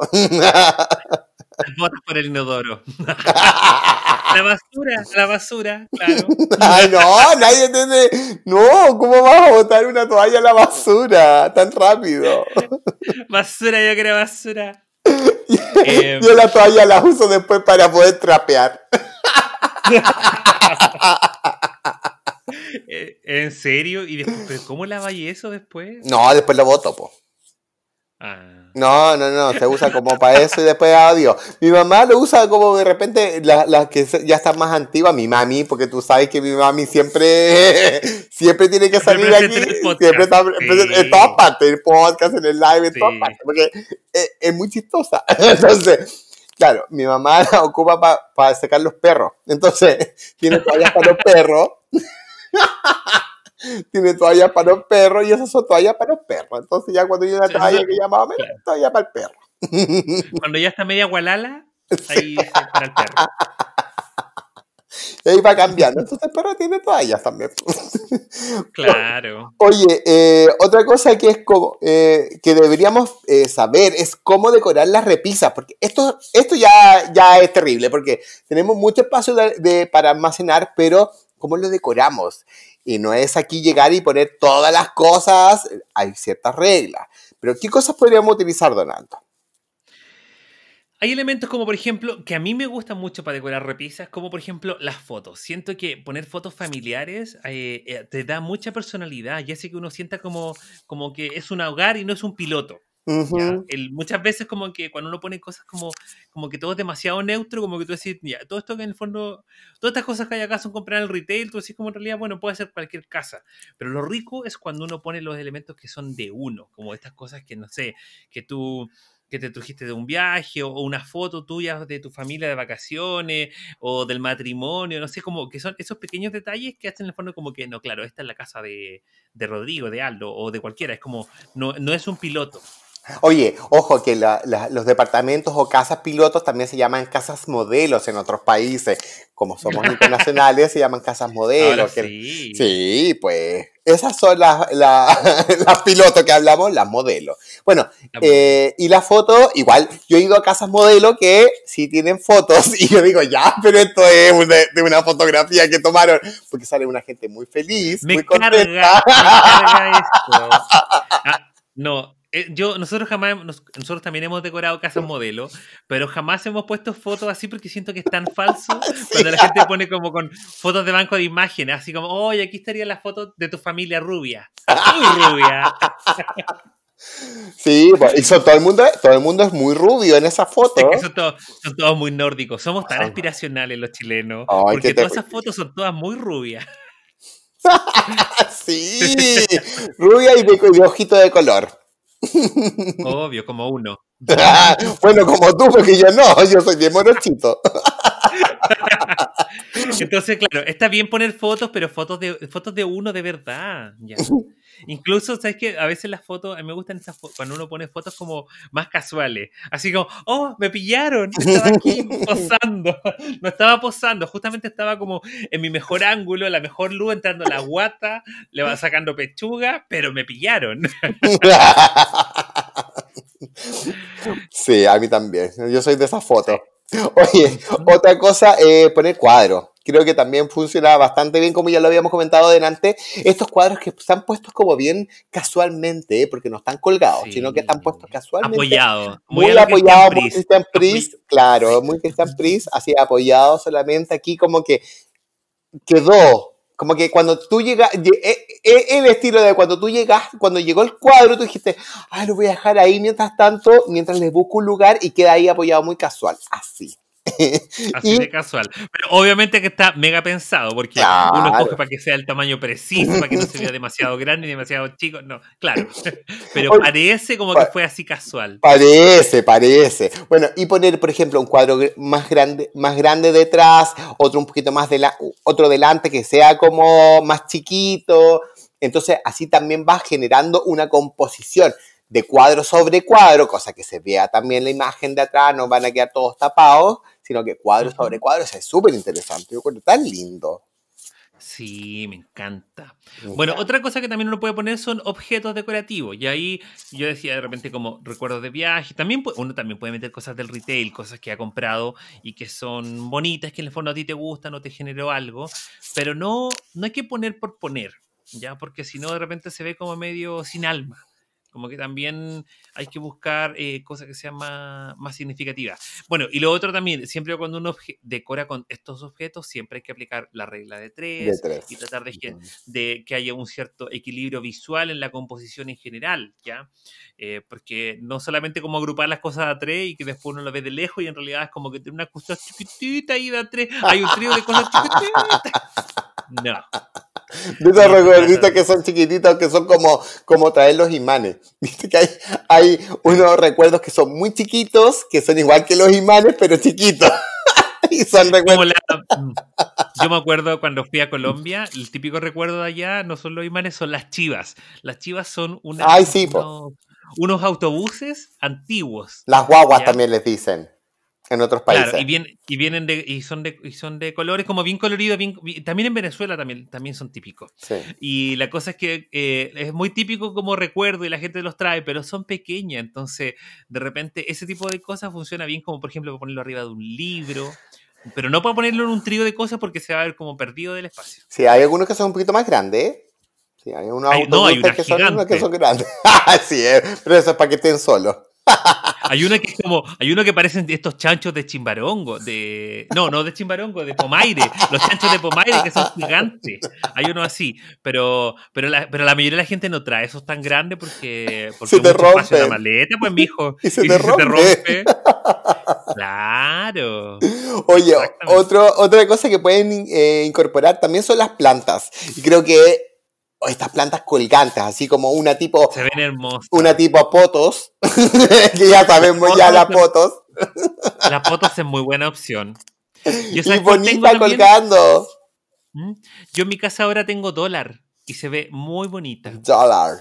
[SPEAKER 1] por el inodoro. [laughs] La basura, la basura, claro. [laughs]
[SPEAKER 2] Ay, no, nadie entiende. No, ¿cómo vas a botar una toalla a la basura tan rápido?
[SPEAKER 1] [laughs] basura, yo creo basura.
[SPEAKER 2] [laughs] Em. yo la toalla la uso después para poder trapear.
[SPEAKER 1] Eh, ¿En serio? ¿Y después, ¿pero cómo eso después? No, después la boto, po. Ah.
[SPEAKER 2] No, no, no, se usa como para eso y después adiós. Mi mamá lo usa como de repente las la que ya está más antigua, mi mami, porque tú sabes que mi mami siempre, [laughs] siempre tiene que salir aquí, siempre está pues, en todas partes, en podcast, en el live, en todas partes, porque e, es, muy chistosa. [laughs] Entonces, claro, mi mamá la ocupa para secar los perros, entonces [laughs] tiene vaya para los perros tiene toallas para los perros y esas son toallas para los perros. Entonces ya cuando yo la toalla que llamaba más toalla para el
[SPEAKER 1] perro. Cuando ya está media gualala, ahí para el perro. Y ahí va cambiando. Entonces el perro
[SPEAKER 2] tiene toallas también.
[SPEAKER 3] Claro.
[SPEAKER 2] Oye, eh, otra cosa que es como, eh, que deberíamos eh, saber es cómo decorar las repisas, porque esto, esto ya, ya es terrible, porque tenemos mucho espacio de, para almacenar, pero cómo lo decoramos. Y no es aquí llegar y poner todas las cosas, hay ciertas reglas. Pero ¿qué cosas podríamos utilizar, Donaldo?
[SPEAKER 1] Hay elementos como, por ejemplo, que a mí me gustan mucho para decorar repisas, como por ejemplo las fotos. Siento que poner fotos familiares eh, eh, te da mucha personalidad y hace que uno sienta como, como que es un hogar y no es un piloto muchas veces como que cuando uno pone cosas como, como que todo es demasiado neutro, como que tú decís, ya, todo esto que en el fondo, todas estas cosas que hay acá son comprar en el retail, tú decís como en realidad, bueno, puede ser cualquier casa, pero lo rico es cuando uno pone los elementos que son de uno, como estas cosas que, no sé, que tú que te trujiste de un viaje o, una foto tuya de tu familia de vacaciones o del matrimonio, no sé, como que son esos pequeños detalles que hacen en el fondo como que, no, claro, esta es la casa de, de Rodrigo, de Aldo o de cualquiera, es como, no, no es un piloto,
[SPEAKER 2] Oye, ojo que los departamentos o casas pilotos también se llaman casas modelos en otros países. Como somos [laughs] internacionales, se llaman casas modelos.
[SPEAKER 3] sí.
[SPEAKER 2] pues esas son [laughs] las, pilotos que hablamos, las modelos. Bueno, eh, y la foto, igual, yo he ido a casas modelo que sí tienen fotos [laughs] y yo digo, ya, pero esto es de una fotografía que tomaron, porque sale una gente muy feliz, muy
[SPEAKER 3] ah,
[SPEAKER 1] no, eh, yo, nosotros jamás, nosotros también hemos decorado casas modelo, pero jamás hemos puesto fotos así porque siento que es tan falso [laughs] cuando la gente pone como con fotos de banco de imágenes, así como, oye, aquí estaría la foto de tu familia rubia. Muy rubia.
[SPEAKER 2] Sí, y todo, el mundo, todo el mundo es muy rubio en esas fotos son,
[SPEAKER 1] todos, muy nórdicos, somos tan aspiracionales los chilenos, porque todas esas fotos son todas muy rubias. [laughs]
[SPEAKER 2] sí, rubia y ojito de color.
[SPEAKER 1] Obvio, como uno. [laughs] bueno, como tú, porque yo no, yo soy
[SPEAKER 2] bien monochito. [laughs]
[SPEAKER 1] [laughs] Entonces, claro, está bien poner fotos, pero fotos de, fotos de uno de verdad. [laughs] Incluso, ¿sabes qué? A veces las fotos, a mí me gustan esas cuando uno pone fotos como más casuales. Así como, oh, me pillaron, estaba aquí posando. [laughs] No estaba posando, justamente estaba como en mi mejor ángulo, la mejor luz, entrando la guata, le va sacando pechuga, pero me pillaron.
[SPEAKER 2] Sí, a mí también. Yo soy de esas fotos. Oye, otra cosa, poner cuadros. Creo que también funciona bastante bien, como ya lo habíamos comentado delante. Estos cuadros que están puestos como bien casualmente, ¿eh? porque no están colgados, sino que están puestos casualmente.
[SPEAKER 1] Apoyado. Muy, muy apoyado
[SPEAKER 2] muy Christian claro, muy Christian Priest, así apoyado solamente aquí, como que quedó. Como que cuando tú llegas, eh, e, el estilo de cuando tú llegas, cuando llegó el cuadro, tú dijiste, ah, lo voy a dejar ahí mientras tanto, mientras les busco un lugar y queda ahí apoyado muy casual. Así.
[SPEAKER 1] [laughs] Así de casual. Pero obviamente que está mega pensado, porque uno escoge para que sea el tamaño preciso, para que no se vea demasiado grande ni demasiado chico. No, claro. [laughs] Pero parece como que fue así casual.
[SPEAKER 2] Parece, parece. Bueno, y poner, por ejemplo, un cuadro más grande, más grande detrás, otro un poquito más de otro delante que sea como más chiquito. Entonces, así también vas generando una composición de cuadro sobre cuadro, cosa que se vea también la imagen de atrás, no van a quedar todos tapados, sino que cuadros sobre cuadros es súper interesante, yo tan lindo.
[SPEAKER 1] Sí, me encanta. Bueno, otra cosa que también uno puede poner son objetos decorativos. Y ahí yo decía de repente como recuerdos de viaje. También uno también puede meter cosas del retail, cosas que ha comprado y que son bonitas, que en el fondo a ti te gustan o te generó algo. Pero no, no hay que poner por poner, ¿ya? Porque si no, de repente se ve como medio sin alma. Como que también hay que buscar eh, cosas que sean más, más, significativas. Bueno, y lo otro también, siempre cuando uno decora con estos objetos, siempre hay que aplicar la regla de tres, y tratar de, que, de que haya un cierto equilibrio visual en la composición en general, ¿ya? Eh, porque no solamente como agrupar las cosas a tres y que después uno lo ve de lejos y en realidad es como que tiene una cosa chiquitita y da tres, hay un trío de cosas [laughs] chiquititas. No.
[SPEAKER 2] De esas recuerditos que son chiquititos, que son como, como traer los imanes. Viste [laughs] que hay, unos recuerdos que son muy chiquitos, que son igual que los imanes, pero
[SPEAKER 1] chiquitos. [laughs] y son recuerdos. Mm, yo me acuerdo cuando fui a Colombia, el típico recuerdo de allá no son los imanes, son las chivas. Las chivas son unos, autobuses antiguos.
[SPEAKER 2] Las guaguas también les dicen en otros países. Claro, y,
[SPEAKER 1] bien, vienen de, y son de, son de colores como bien coloridos, también en Venezuela también, también son típicos. Y la cosa es que eh, es muy típico como recuerdo y la gente los trae, pero son pequeñas, entonces de repente ese tipo de cosas funciona bien como por ejemplo ponerlo arriba de un libro. Pero no para ponerlo en un trío de cosas porque se va a ver como perdido del espacio.
[SPEAKER 2] Sí, hay algunos que son un poquito más grandes. ¿eh? Sí,
[SPEAKER 1] hay unos no, hay que, son, grandes. [laughs] sí
[SPEAKER 2] pero eso es para que estén solos. [laughs]
[SPEAKER 1] Hay que como, hay uno que parecen estos chanchos de chimbarongo, de. No, no de chimbarongo, de pomaire. Los chanchos de pomaire que son gigantes. Hay uno así. Pero, pero la, pero la mayoría de la gente no trae esos tan grandes porque, porque se te rompe la maleta,
[SPEAKER 3] pues mijo. [laughs] Y se, rompe. Claro.
[SPEAKER 2] Oye, otra cosa que pueden eh, incorporar también son las plantas. Y creo que estas plantas colgantes, así como una tipo.
[SPEAKER 1] Se ven hermosas.
[SPEAKER 2] Una tipo a potos, [laughs] que ya sabemos ya la potos.
[SPEAKER 1] Las [laughs] potos es muy buena opción. Yo, y bonita colgando. ¿Mm? yo en mi casa ahora tengo dólar y se ve muy bonita. Dólar.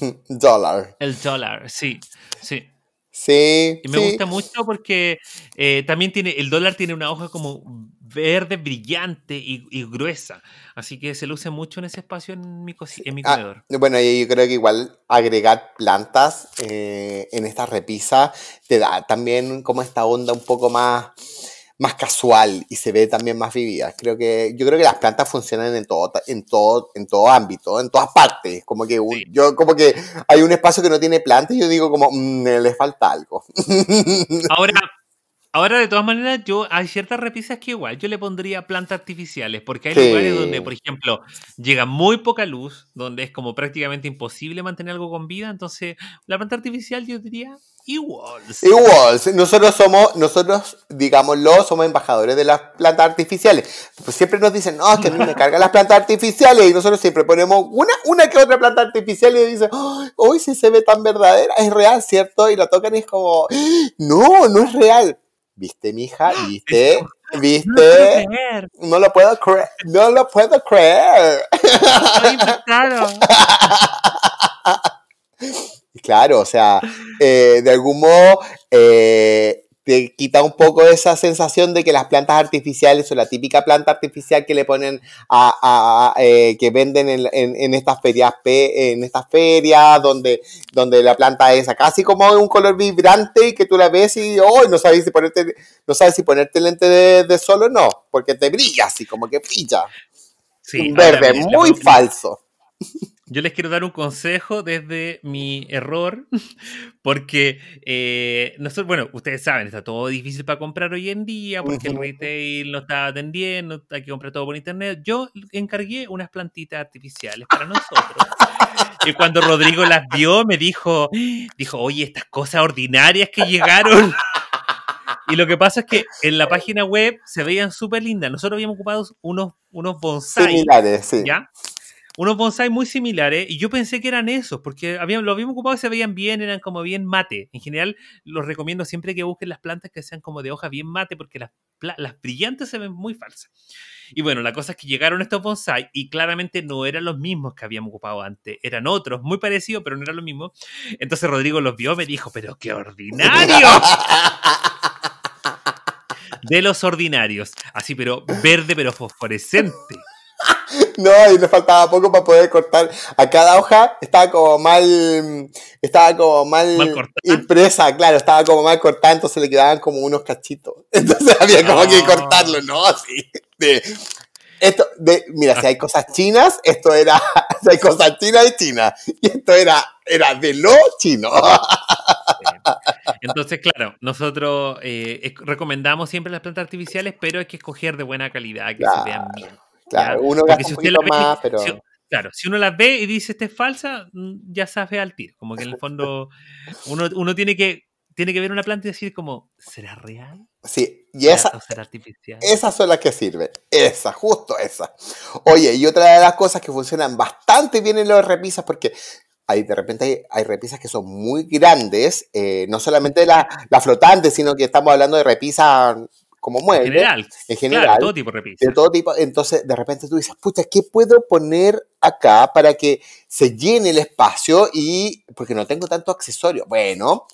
[SPEAKER 1] [laughs] Dólar. El dólar, sí. Sí. Sí. Y me gusta mucho porque eh, también tiene. El dólar tiene una hoja como verde, brillante y, gruesa. Así que se luce mucho en ese espacio en mi, ah, comedor.
[SPEAKER 2] bueno, yo creo que igual agregar plantas eh, en esta repisa te da también como esta onda un poco más más casual y se ve también más vivida. Creo que yo creo que las plantas funcionan en todo en todo en todo ámbito, en todas partes. Como que yo como que hay un espacio que no tiene plantas y yo digo como mm, le falta algo. [laughs]
[SPEAKER 1] Ahora Ahora, de todas maneras, yo hay ciertas repisas que igual yo le pondría plantas artificiales, porque hay lugares donde, por ejemplo, llega muy poca luz, donde es como prácticamente imposible mantener algo con vida, entonces la planta artificial yo diría igual.
[SPEAKER 2] Igual, nosotros somos, nosotros, digámoslo, somos embajadores de las plantas artificiales. Pues siempre nos dicen, no, es que a mí me [laughs] cargan las plantas artificiales, y nosotros siempre ponemos una, una que otra planta artificial y dicen, hoy si se ve tan verdadera, es real, ¿cierto? Y la tocan y es como, no, no es real ¿Viste, mija? ¡Ah! ¿Viste? ¿Viste? No lo puedo creer. No lo puedo creer.
[SPEAKER 3] Claro. [laughs]
[SPEAKER 2] Claro, o sea, eh, de algún modo eh, quita un poco esa sensación de que las plantas artificiales o la típica planta artificial que le ponen a, eh, que venden en, estas ferias en estas ferias donde, donde la planta es casi como un color vibrante y que tú la ves y hoy no sabes si ponerte no sabes si ponerte lente de, de sol o no porque te brilla así como que brilla un verde muy falso
[SPEAKER 1] yo les quiero dar un consejo desde mi error, [laughs] porque eh, nosotros, bueno, ustedes saben, está todo difícil para comprar hoy en día, porque el retail no está atendiendo, hay que comprar todo por internet. Yo encargué unas plantitas artificiales para nosotros. [laughs] Y cuando Rodrigo las vio, me dijo, dijo, oye, estas cosas ordinarias que llegaron. Y lo que pasa es que en la página web se veían súper lindas. Nosotros habíamos ocupado unos, unos bonsai.
[SPEAKER 2] Similares, sí
[SPEAKER 1] unos bonsai muy similares y yo pensé que eran esos, porque los lo habíamos ocupado se veían bien, eran como bien mate. En general, los recomiendo siempre que busquen las plantas que sean como de hoja bien mate, porque las, brillantes se ven muy falsas. Y bueno, la cosa es que llegaron estos bonsai y claramente no eran los mismos que habíamos ocupado antes, eran otros, muy parecidos, pero no eran los mismos. Entonces Rodrigo los vio, me dijo, pero qué ordinario. [laughs] de los ordinarios, así pero verde pero fosforescente.
[SPEAKER 2] [laughs] No, y le faltaba poco para poder cortar. A cada hoja estaba como mal. Estaba como mal, impresa, claro, estaba como mal cortada, entonces le quedaban como unos cachitos. [laughs] Entonces había como que ah. cortarlo, ¿no? sí esto, de, mira, si hay cosas chinas, esto era. [laughs] Si hay cosas chinas, es China. Y esto era, era de lo chino.
[SPEAKER 1] Entonces, claro, nosotros eh, recomendamos siempre las plantas artificiales, pero hay que escoger de buena calidad, que se vean bien. Claro, uno si pero... uno las ve y dice esta es falsa, mm, ya sabe al tiro. Como que en el fondo uno, tiene que tiene que ver una planta y decir como, ¿será real? Sí, y
[SPEAKER 2] esa,
[SPEAKER 3] artificial?
[SPEAKER 2] esas son las que sirven, esa, justo esa. Oye, y otra de las cosas que funcionan bastante bien en las repisas, porque hay, de repente hay, repisas que son muy grandes, eh, no solamente las la flotantes, sino que estamos hablando de repisas como muebles. En general. En general. de todo tipo, repito. De todo tipo. Entonces, de repente tú dices, pucha, ¿qué puedo poner acá para que se llene el espacio y. porque no tengo tanto accesorio? Bueno.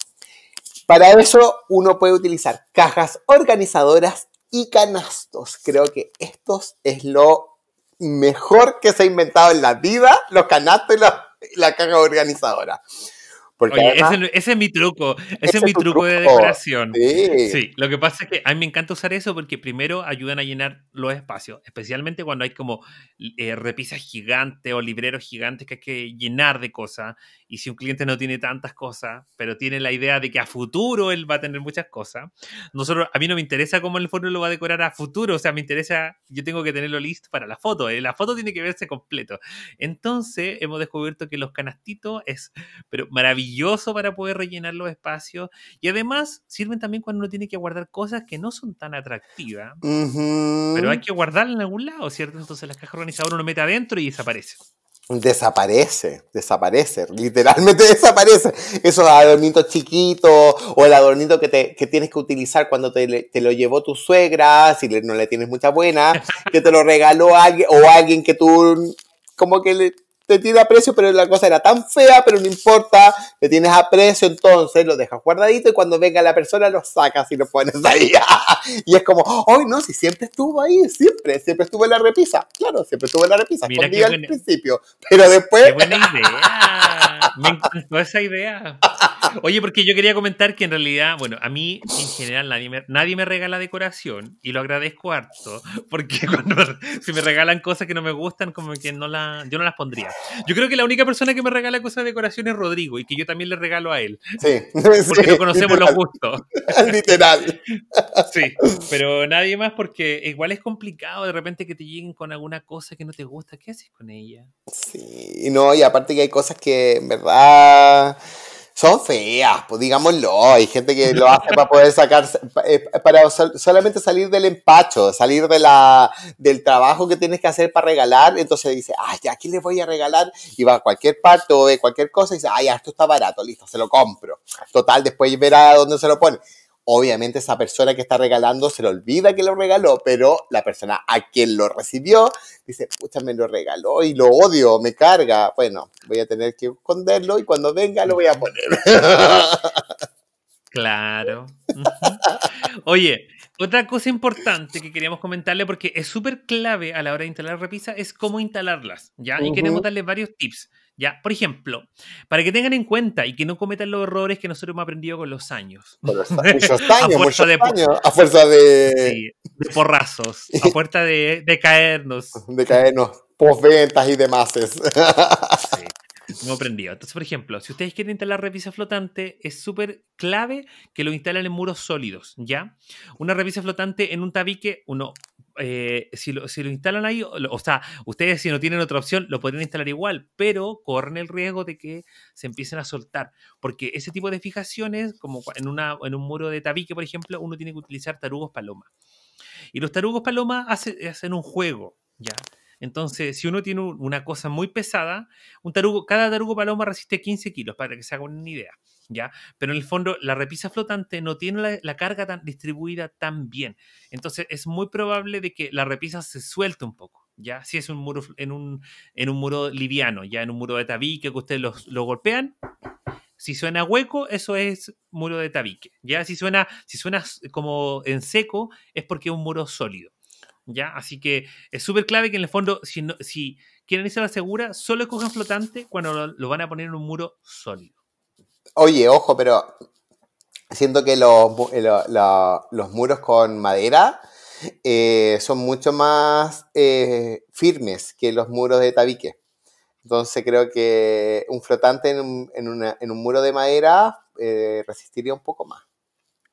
[SPEAKER 2] Para eso uno puede utilizar cajas organizadoras y canastos. Creo que estos es lo mejor que se ha inventado en la vida, los canastos y la caja organizadora
[SPEAKER 1] ese, es mi truco, ese, es mi truco, de decoración. Sí. lo que pasa es que a mí me encanta usar eso porque primero ayudan a llenar los espacios, especialmente cuando hay como eh, repisas gigantes o libreros gigantes que hay que llenar de cosas y si un cliente no tiene tantas cosas, pero tiene la idea de que a futuro él va a tener muchas cosas, nosotros, a mí no me interesa cómo el foro lo va a decorar a futuro, o sea, me interesa, yo tengo que tenerlo listo para la foto, eh, la foto tiene que verse completo. Entonces, hemos descubierto que los canastitos es pero maravilloso para poder rellenar los espacios y además sirven también cuando uno tiene que guardar cosas que no son tan atractivas,
[SPEAKER 3] pero hay
[SPEAKER 1] que guardarlas en algún lado, ¿cierto? Entonces la caja organizadora uno mete adentro y desaparece
[SPEAKER 2] desaparece, desaparece, literalmente [laughs] desaparece. Esos adornitos chiquitos o el adornito que, te, que tienes que utilizar cuando te, te, lo llevó tu suegra, si no le tienes mucha buena, que te lo regaló alguien o alguien que tú como que le, te a precio, pero la cosa era tan fea, pero no importa, te tienes a precio entonces lo dejas guardadito y cuando venga la persona lo sacas y lo pones ahí. [laughs] y es como, hoy no, si siempre estuvo ahí, siempre, siempre estuvo en la repisa. Claro, siempre estuvo en la repisa, escondida al principio, pero después...
[SPEAKER 3] ¡Qué
[SPEAKER 1] me encantó esa idea. Oye, porque yo quería comentar que en realidad, bueno, a mí en general nadie me, nadie me regala decoración y lo agradezco harto, porque [laughs] cuando si me regalan cosas que no me gustan, como que no yo no las pondría. Yo creo que la única persona que me regala cosas de decoración es Rodrigo y que yo también le regalo a él. Sí. [laughs] Porque no conocemos los lo justo. Literal. Sí, pero nadie más porque igual es complicado de repente que te lleguen con alguna cosa que no te gusta. ¿Qué haces con ella?
[SPEAKER 2] Sí, no, y aparte que hay cosas que verdad son feas, pues digámoslo. Hay gente que lo hace para poder sacar eh, para solamente salir del empacho, salir de la, del trabajo que tienes que hacer para regalar. Entonces dice, ay, ya quién le voy a regalar? Y va a cualquier parte o ve cualquier cosa y dice, ay, esto está barato, listo, se lo compro. Total, después verá dónde se lo pone. Obviamente esa persona que está regalando se le olvida que lo regaló, pero la persona a quien lo recibió dice, pucha, me lo regaló y lo odio, me carga. Bueno, voy a tener que esconderlo y cuando venga lo voy a poner.
[SPEAKER 1] Claro. Oye, otra cosa importante que queríamos comentarle, porque es súper clave a la hora de instalar repisas, es cómo instalarlas, ¿ya? Y queremos darle varios tips. ¿Ya? Por ejemplo, para que tengan en cuenta y que no cometan los errores que nosotros hemos aprendido con los años. años, a fuerza de porrazos, a [laughs] fuerza de, de caernos. De caernos,
[SPEAKER 2] ventas y demás. [laughs]
[SPEAKER 1] tengo Entonces, por ejemplo, si ustedes quieren instalar repisa flotante, es súper clave que lo instalen en muros sólidos, ¿ya? Una repisa flotante en un tabique, uno eh, si, lo, si, lo, instalan ahí, o, sea, ustedes si no tienen otra opción, lo pueden instalar igual, pero corren el riesgo de que se empiecen a soltar, porque ese tipo de fijaciones, como en, una, en un muro de tabique, por ejemplo, uno tiene que utilizar tarugos paloma. Y los tarugos paloma hace, hacen un juego, ¿ya? Entonces, si uno tiene una cosa muy pesada, un tarugo, cada tarugo paloma resiste 15 kilos, para que se hagan una idea. ¿Ya? Pero en el fondo, la repisa flotante no tiene la, carga tan distribuida tan bien. Entonces, es muy probable de que la repisa se suelte un poco. ¿ya? Si es un muro, en un, en un muro liviano, ya en un muro de tabique que ustedes lo golpean, si suena hueco, eso es muro de tabique, ¿ya? Si suena, si suena como en seco, es porque es un muro sólido, ¿ya? Así que es súper clave que en el fondo, si, si quieren irse a la segura, solo escogen flotante cuando lo, van a poner en un muro sólido. Oye,
[SPEAKER 2] ojo, pero siento que los, eh, muros con madera eh, son mucho más eh, firmes que los muros de tabique. Entonces creo que un flotante en un, muro de madera resistiría un poco más.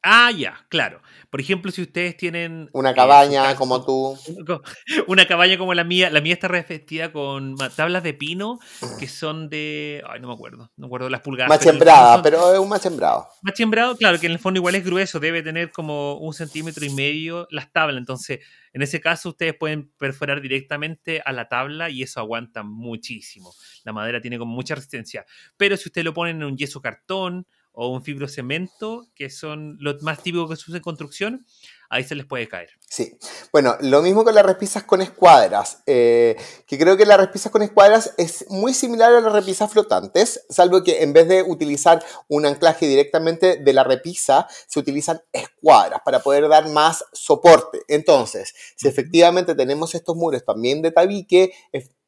[SPEAKER 1] Ah, ya, claro. Por ejemplo, si ustedes tienen... Una eh, cabaña como tú. [laughs] Una cabaña como la mía. La mía está revestida con tablas de pino que [laughs] son de... Ay, no me acuerdo. No me acuerdo las pulgadas. Machembrada, pero, pero es un machembrado. Machembrado, claro, que en el fondo igual es grueso. Debe tener como un centímetro y medio las tablas. Entonces, en ese caso, ustedes pueden perforar directamente a la tabla y eso aguanta muchísimo. La madera tiene como mucha resistencia. Pero si ustedes lo ponen en un yeso cartón o un fibrocemento, que son los más típicos que se usan en construcción, ahí se les puede caer.
[SPEAKER 2] Sí. Bueno, lo mismo con las repisas con escuadras, eh, que creo que las repisas con escuadras es muy similar a las repisas flotantes, salvo que en vez de utilizar un anclaje directamente de la repisa, se utilizan escuadras para poder dar más soporte. Entonces, si efectivamente tenemos estos muros también de tabique,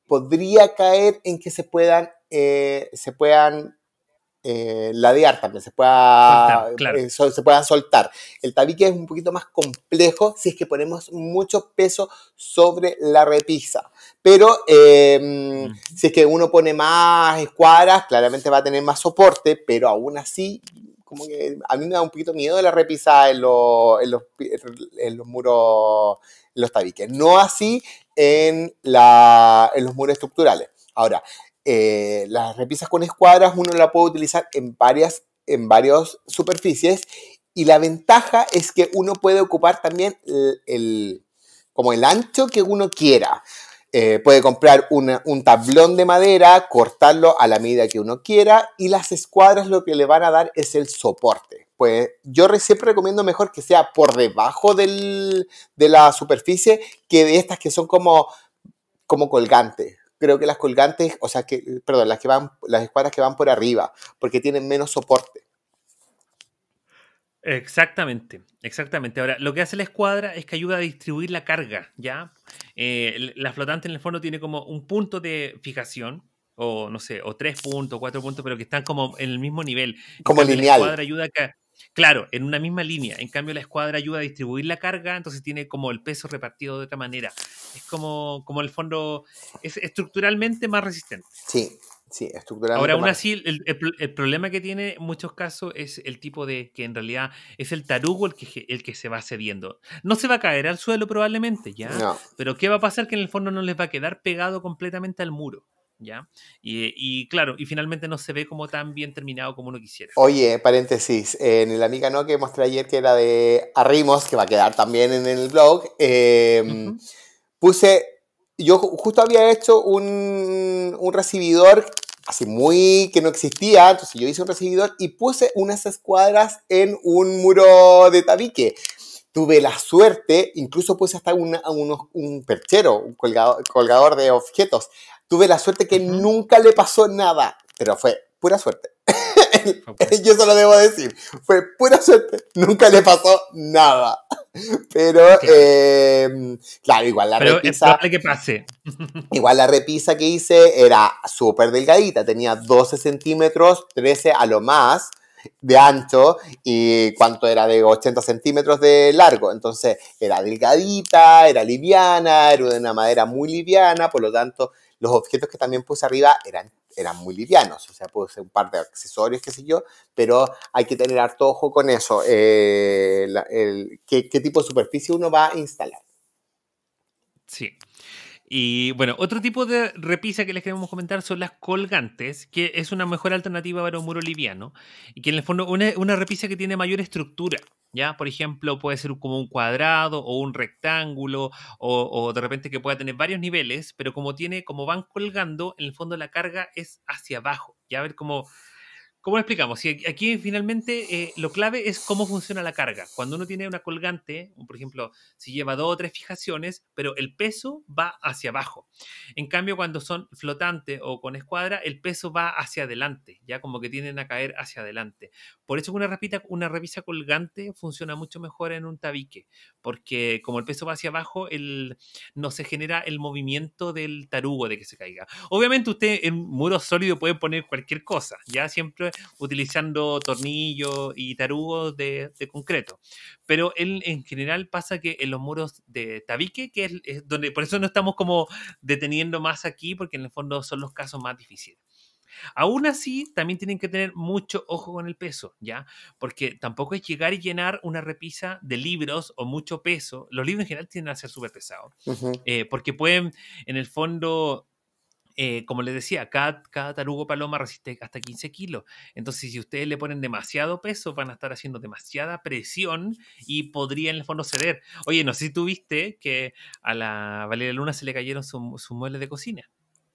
[SPEAKER 2] podría caer en que se puedan, eh, se puedan eh, la ladear también, se, pueda, eh, se puedan soltar. El tabique es un poquito más complejo si es que ponemos mucho peso sobre la repisa. Pero em, si es que uno pone más escuadras, claramente va a tener más soporte, pero aún así, como que a mí me da un poquito miedo la repisa en, los, en los, en los muros, en los tabiques. No así en, la, en los muros estructurales. Ahora, eh, las repisas con escuadras uno la puede utilizar en varias, en varias superficies y la ventaja es que uno puede ocupar también el, como el ancho que uno quiera. Eh, puede comprar un tablón de madera, cortarlo a la medida que uno quiera y las escuadras lo que le van a dar es el soporte. Pues yo siempre recomiendo mejor que sea por debajo del, de la superficie que de estas que son como, como colgantes creo que las colgantes, o sea, que, perdón, las que van, las escuadras que van por arriba, porque tienen menos soporte.
[SPEAKER 1] Exactamente, exactamente. Ahora, lo que hace la escuadra es que ayuda a distribuir la carga, ¿ya? Eh, la flotante en el fondo tiene como un punto de fijación, o no sé, o tres puntos, cuatro puntos, pero que están como en el mismo nivel. Como lineal. La escuadra ayuda a que, Claro, en una misma línea. En cambio, la escuadra ayuda a distribuir la carga, entonces tiene como el peso repartido de otra manera. Es como, como el fondo, es estructuralmente más resistente.
[SPEAKER 2] Sí, sí, estructuralmente. Ahora, aún así,
[SPEAKER 1] el, problema que tiene en muchos casos es el tipo de que en realidad es el tarugo el que, el que se va cediendo. No se va a caer al suelo probablemente, ¿ya? Pero ¿qué va a pasar? Que en el fondo no les va a quedar pegado completamente al muro. ¿ya? Y, eh, y, claro, y finalmente no se ve como tan bien terminado como uno quisiera.
[SPEAKER 2] Oye, paréntesis, en el Amiga No que mostré ayer que era de Arrimos, que va a quedar también en el blog, em, puse, yo justo había hecho un, un recibidor así muy que no existía, entonces yo hice un recibidor y puse unas escuadras en un muro de tabique tuve la suerte, incluso puse hasta una, un perchero, un colgador de objetos. Tuve la suerte que nunca le pasó nada, pero fue pura suerte. [laughs] [laughs] Yo se lo debo decir, fue pura suerte, nunca le pasó nada. [laughs] Pero, eh, claro, igual la Pero repisa. que pase. igual la repisa que hice era súper delgadita, tenía 12 centímetros, 13 a lo más de ancho y cuánto era de 80 centímetros de largo. Entonces era delgadita, era liviana, era de una madera muy liviana, por lo tanto los objetos que también puse arriba eran, eran muy livianos, o sea, puse un par de accesorios, qué sé yo, pero hay que tener harto ojo con eso, eh, el, qué, qué tipo de superficie uno va a instalar.
[SPEAKER 1] Sí, y bueno, otro tipo de repisa que les queremos comentar son las colgantes, que es una mejor alternativa para un muro liviano y que en el fondo una, una repisa que tiene mayor estructura. ¿Ya? Por ejemplo, puede ser como un cuadrado o un rectángulo o, de repente que pueda tener varios niveles, pero como tiene, como van colgando, en el fondo la carga es hacia abajo. Ya a ver cómo ¿Cómo explicamos? aquí finalmente eh, lo clave es cómo funciona la carga. Cuando uno tiene una colgante, por ejemplo, si lleva dos o tres fijaciones, pero el peso va hacia abajo. En cambio, cuando son flotantes o con escuadra, el peso va hacia adelante, ya como que tienden a caer hacia adelante. Por eso una repita, una revisa colgante funciona mucho mejor en un tabique, porque como el peso va hacia abajo, no se genera el movimiento del tarugo de que se caiga. Obviamente usted en muro sólido puede poner cualquier cosa, ya siempre utilizando tornillos y tarugos de, concreto. Pero él, en general pasa que en los muros de Tabique, que es, donde, por eso no estamos como deteniendo más aquí, porque en el fondo son los casos más difíciles. Aún así, también tienen que tener mucho ojo con el peso, ¿ya? Porque tampoco es llegar y llenar una repisa de libros o mucho peso. Los libros en general tienen a ser súper pesados, eh, porque pueden, en el fondo, eh, como les decía, cada, cada, tarugo paloma resiste hasta 15 kilos. Entonces, si ustedes le ponen demasiado peso, van a estar haciendo demasiada presión y podría en el fondo ceder. Oye, no sé si tuviste que a la Valeria Luna se le cayeron sus muebles de cocina.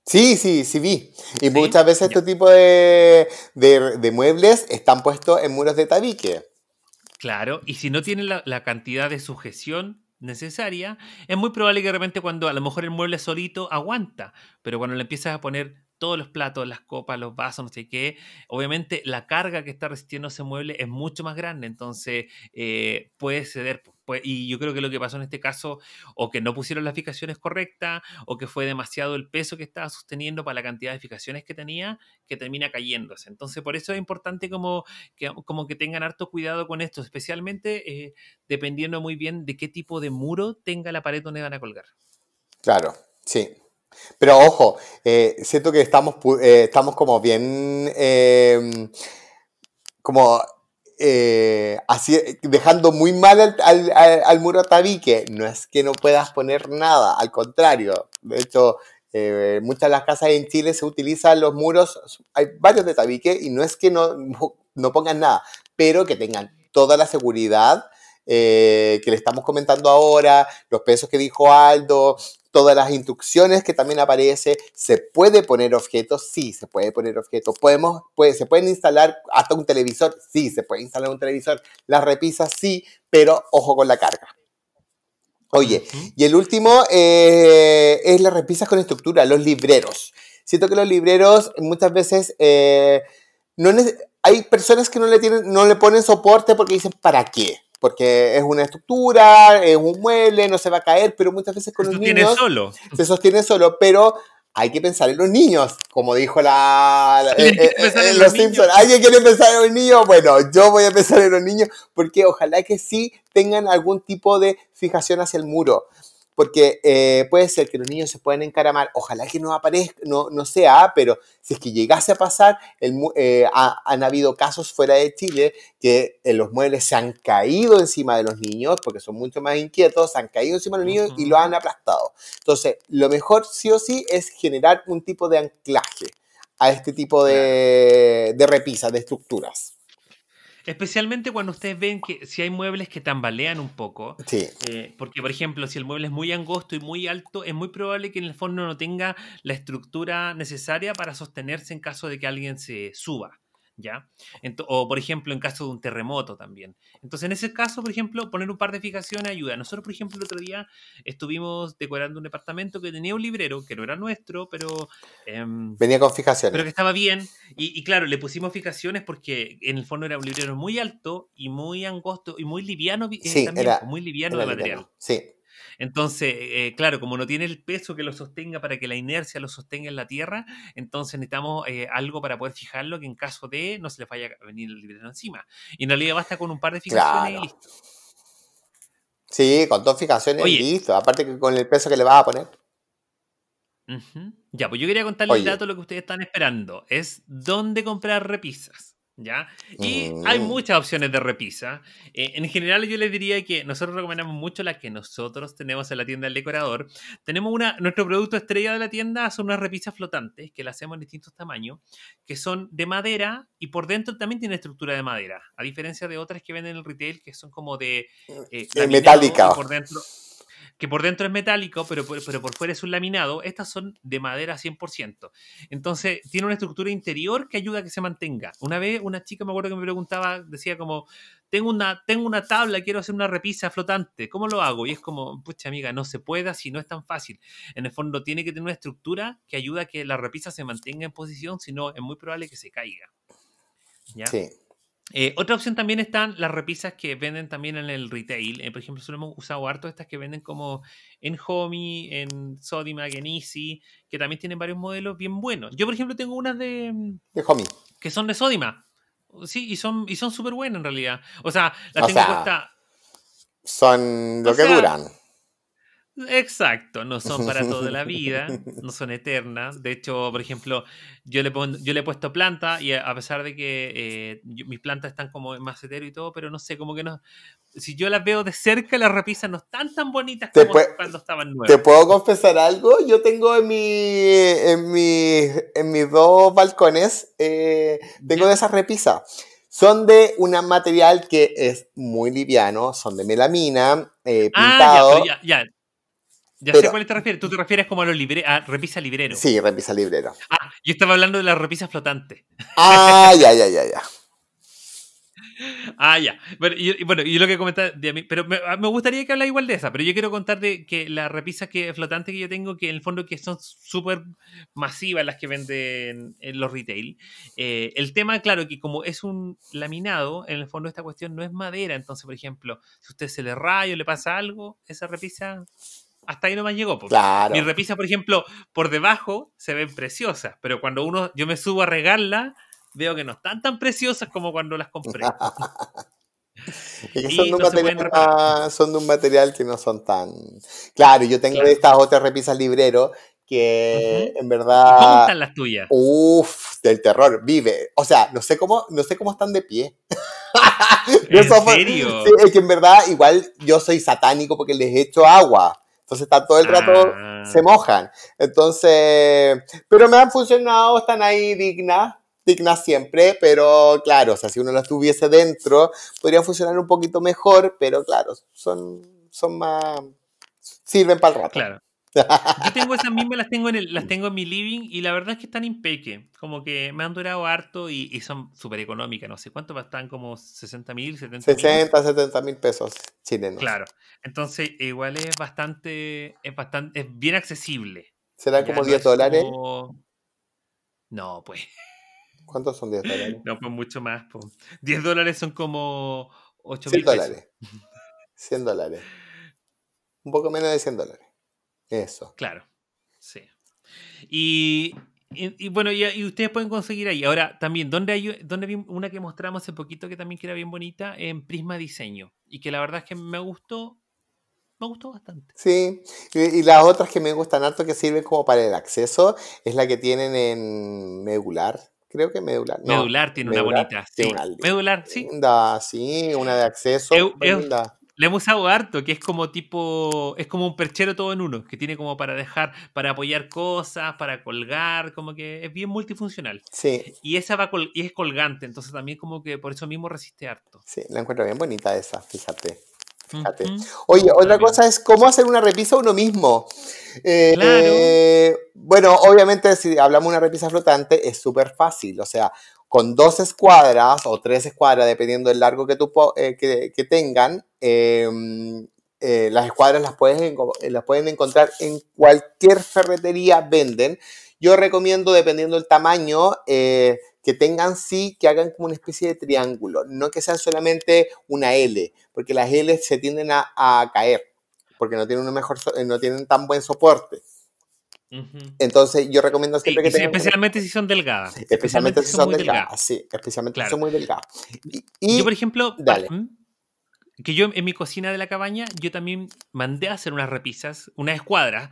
[SPEAKER 2] Sí, sí, sí vi. Y muchas veces este tipo de, muebles están puestos en muros de tabique.
[SPEAKER 1] Claro, y si no tienen la, la, cantidad de sujeción necesaria, es muy probable que realmente cuando a lo mejor el mueble solito aguanta, pero cuando le empiezas a poner todos los platos, las copas, los vasos, no sé qué, obviamente la carga que está resistiendo ese mueble es mucho más grande, entonces eh, puede ceder y yo creo que lo que pasó en este caso, o que no pusieron las ficaciones correctas, o que fue demasiado el peso que estaba sosteniendo para la cantidad de fijaciones que tenía, que termina cayéndose. Entonces, por eso es importante como que, como que tengan harto cuidado con esto, especialmente eh, dependiendo muy bien de qué tipo de muro tenga la pared donde van a colgar.
[SPEAKER 2] Claro, sí, pero ojo, eh, siento que estamos, eh, estamos como bien, em, como eh, así, dejando muy mal al, muro tabique No es que no puedas poner nada, al contrario. De hecho, eh, muchas de las casas en Chile se utilizan los muros, hay varios de tabique y no es que no, no pongan nada, pero que tengan toda la seguridad eh, que le estamos comentando ahora, los pesos que dijo Aldo, todas las instrucciones que también aparece, se puede poner objetos, sí, se puede poner objetos, podemos, se pueden instalar hasta un televisor, sí, se puede instalar un televisor, las repisas, sí, pero ojo con la carga. Oye, y el último eh, es las repisas con estructura, los libreros. Siento que los libreros muchas veces eh, no hay personas que no le tienen, no le ponen soporte porque dicen ¿para qué? porque es una estructura, es un mueble, no se va a caer, pero muchas veces con los niños... Se sostiene solo. Se sostiene solo, pero hay que pensar en los niños, como dijo la, ¿Alguien quiere pensar en los niños? Bueno, yo voy a pensar en los niños porque ojalá que sí tengan algún tipo de fijación hacia el muro porque eh, puede ser que los niños se puedan encaramar, ojalá que no aparezca, no, sea, pero si es que llegase a pasar, eh, han habido casos fuera de Chile que eh, los muebles se han caído encima de los niños, porque son mucho más inquietos, se han caído encima de los niños y lo han aplastado. Entonces, lo mejor sí o sí es generar un tipo de anclaje a este tipo de, de repisas, de estructuras.
[SPEAKER 1] Especialmente cuando ustedes ven que si hay muebles que tambalean un poco. Eh, porque, por ejemplo, si el mueble es muy angosto y muy alto, es muy probable que en el fondo no tenga la estructura necesaria para sostenerse en caso de que alguien se suba. ¿ya? o, por ejemplo, en caso de un terremoto también. Entonces, en ese caso, por ejemplo, poner un par de fijaciones ayuda. Nosotros, por ejemplo, el otro día estuvimos decorando un departamento que tenía un librero, que no era nuestro, pero... Em,
[SPEAKER 2] Venía con fijaciones. Pero que estaba
[SPEAKER 1] bien. Y, claro, le pusimos fijaciones porque en el fondo era un librero muy alto y muy angosto y muy liviano. Eh, sí, era, muy liviano de material. Sí. Entonces, eh, claro, como no tiene el peso que lo sostenga para que la inercia lo sostenga en la Tierra, entonces necesitamos eh, algo para poder fijarlo que en caso de no se le vaya a venir el librero encima. Y en realidad basta con un par de fijaciones y listo.
[SPEAKER 2] Sí, con dos fijaciones y listo. Aparte que con el peso que le vas a poner.
[SPEAKER 1] Ya, pues yo quería contarles el dato, lo que ustedes están esperando. Es dónde comprar repisas. ¿ya? Y hay mm. muchas opciones de repisa. Eh, en general yo les diría que nosotros recomendamos mucho las que nosotros tenemos en la tienda del decorador. Tenemos una, nuestro producto estrella de la tienda son unas repisas flotantes que las hacemos en distintos tamaños, que son de madera y por dentro también tiene estructura de madera, a diferencia de otras que venden en el retail que son como de... Eh, eh, metálica. Por dentro, que por dentro es metálico, pero, pero por fuera es un laminado, estas son de madera 100%. Entonces, tiene una estructura interior que ayuda a que se mantenga. Una vez una chica me acuerdo que me preguntaba, decía como, tengo una, tengo una tabla, quiero hacer una repisa flotante, ¿cómo lo hago? Y es como, pucha amiga, no se pueda si no es tan fácil. En el fondo, tiene que tener una estructura que ayuda a que la repisa se mantenga en posición, si no, es muy probable que se caiga. ¿Ya? Sí. Eh, otra opción también están las repisas que venden también en el retail. Eh, por ejemplo, solo hemos usado harto estas que venden como en Homey, en Sodima, en Easy, que también tienen varios modelos bien buenos. Yo, por ejemplo, tengo unas de. Mm, de Que son de Sodima oh, Sí, y son y son súper buenas en realidad. O sea, las tengo sea, Son lo que duran. Exacto, no son para toda la vida, [laughs] no son eternas. De hecho, por ejemplo, yo le, yo le he puesto planta y a pesar de que eh, mis plantas están como en macetero y todo, pero no sé, como que no. Si yo las veo de cerca, las repisas no están tan bonitas
[SPEAKER 2] como cuando estaban nuevas. ¿Te puedo confesar algo? Yo tengo en, mi, en, en mis dos balcones, eh, tengo de esas repisas. Son de un material que es muy liviano, son de melamina, eh, ah, pintado.
[SPEAKER 1] ya. Ya sé a cuál te refieres. Tú te refieres como a los libre, a repisa librero. Sí, repisa librero. Ah, yo estaba hablando de las repisas flotantes.
[SPEAKER 2] Ah, ya, ya, ya, ya. [laughs]
[SPEAKER 1] Ah, ya. Bueno, y, lo que comentaba de mí, pero me, ah, gustaría que hablara igual de esa, pero yo quiero contarte que las repisas que, flotantes que yo tengo, que en el fondo que son súper masivas las que venden en los retail. Eh, el tema, claro, que como es un laminado, en el fondo esta cuestión no es madera, entonces, por ejemplo, si usted se le raya o le pasa algo, esa repisa hasta ahí me llegó. Porque claro. Mis repisas, por ejemplo, por debajo se ven preciosas, pero cuando uno, yo me subo a regarlas, veo que no están tan preciosas como cuando las compré. [laughs]
[SPEAKER 2] son, de un material, que no son tan... Claro, yo tengo estas otras repisas librero que en verdad... ¿Cómo están las tuyas? Uf, del terror, vive. O sea, no sé cómo, no sé cómo están de pie. [laughs] ¿En serio? es que en verdad igual yo soy satánico porque les echo agua. Entonces está todo el rato, ah. se mojan. Entonces, pero me han funcionado, están ahí dignas, dignas siempre, pero claro, o sea, si uno las tuviese dentro, podría funcionar un poquito mejor, pero claro, son, son más, sirven para el rato. Claro. Yo
[SPEAKER 1] tengo esas mismas, las tengo en las mm. tengo en mi living y la verdad es que están impeque. Como que me han durado harto y, son súper económicas. No sé cuánto están como 60 mil, 70 60,
[SPEAKER 2] 70 mil pesos chilenos. Claro.
[SPEAKER 1] Entonces, igual es bastante, es bastante, es bien accesible. ¿Será como 10 dólares? No, pues. ¿Cuántos son 10 dólares? [laughs] No, pues mucho más. 10 pues. dólares son como 8 mil dólares.
[SPEAKER 2] 100 dólares.
[SPEAKER 1] Un poco menos de 100 dólares. Eso. Claro, sí. Y, bueno, y, ustedes pueden conseguir ahí. Ahora, también, dónde hay donde una que mostramos hace poquito que también queda era bien bonita? En Prisma Diseño. Y que la verdad es que me gustó. Me gustó bastante.
[SPEAKER 2] Sí, y, las otras que me gustan harto que sirven como para el acceso es la que tienen en Medular, creo que medular. medular tiene una bonita. Sí. medular, sí. Da, sí, una de acceso.
[SPEAKER 1] La hemos usado harto, que es como tipo, es como un perchero todo en uno, que tiene como para dejar, para apoyar cosas, para colgar, como que es bien multifuncional. Sí. Y esa va y es colgante, entonces también como que por eso mismo resiste harto.
[SPEAKER 2] Sí, la encuentro bien bonita esa, fíjate. Fíjate. Oye, otra cosa es cómo hacer una repisa uno mismo. Eh, bueno, obviamente si hablamos de una repisa flotante es súper fácil, o sea, con dos escuadras o tres escuadras, dependiendo del largo que, eh, que, tengan, em, eh, las escuadras las, puedes, las pueden encontrar en cualquier ferretería, venden. Yo recomiendo, dependiendo del tamaño, eh, que tengan sí, que hagan como una especie de triángulo, no que sean solamente una L, porque las L se tienden a, caer, porque no tienen, un mejor, no tienen tan buen soporte. Entonces, yo recomiendo siempre que Especialmente
[SPEAKER 1] si son delgadas. Especialmente, si son, delgadas.
[SPEAKER 2] Sí, especialmente si son muy delgadas.
[SPEAKER 1] yo, por ejemplo, ¿Mm? que yo en mi cocina de la cabaña, yo también mandé a hacer unas repisas, una escuadra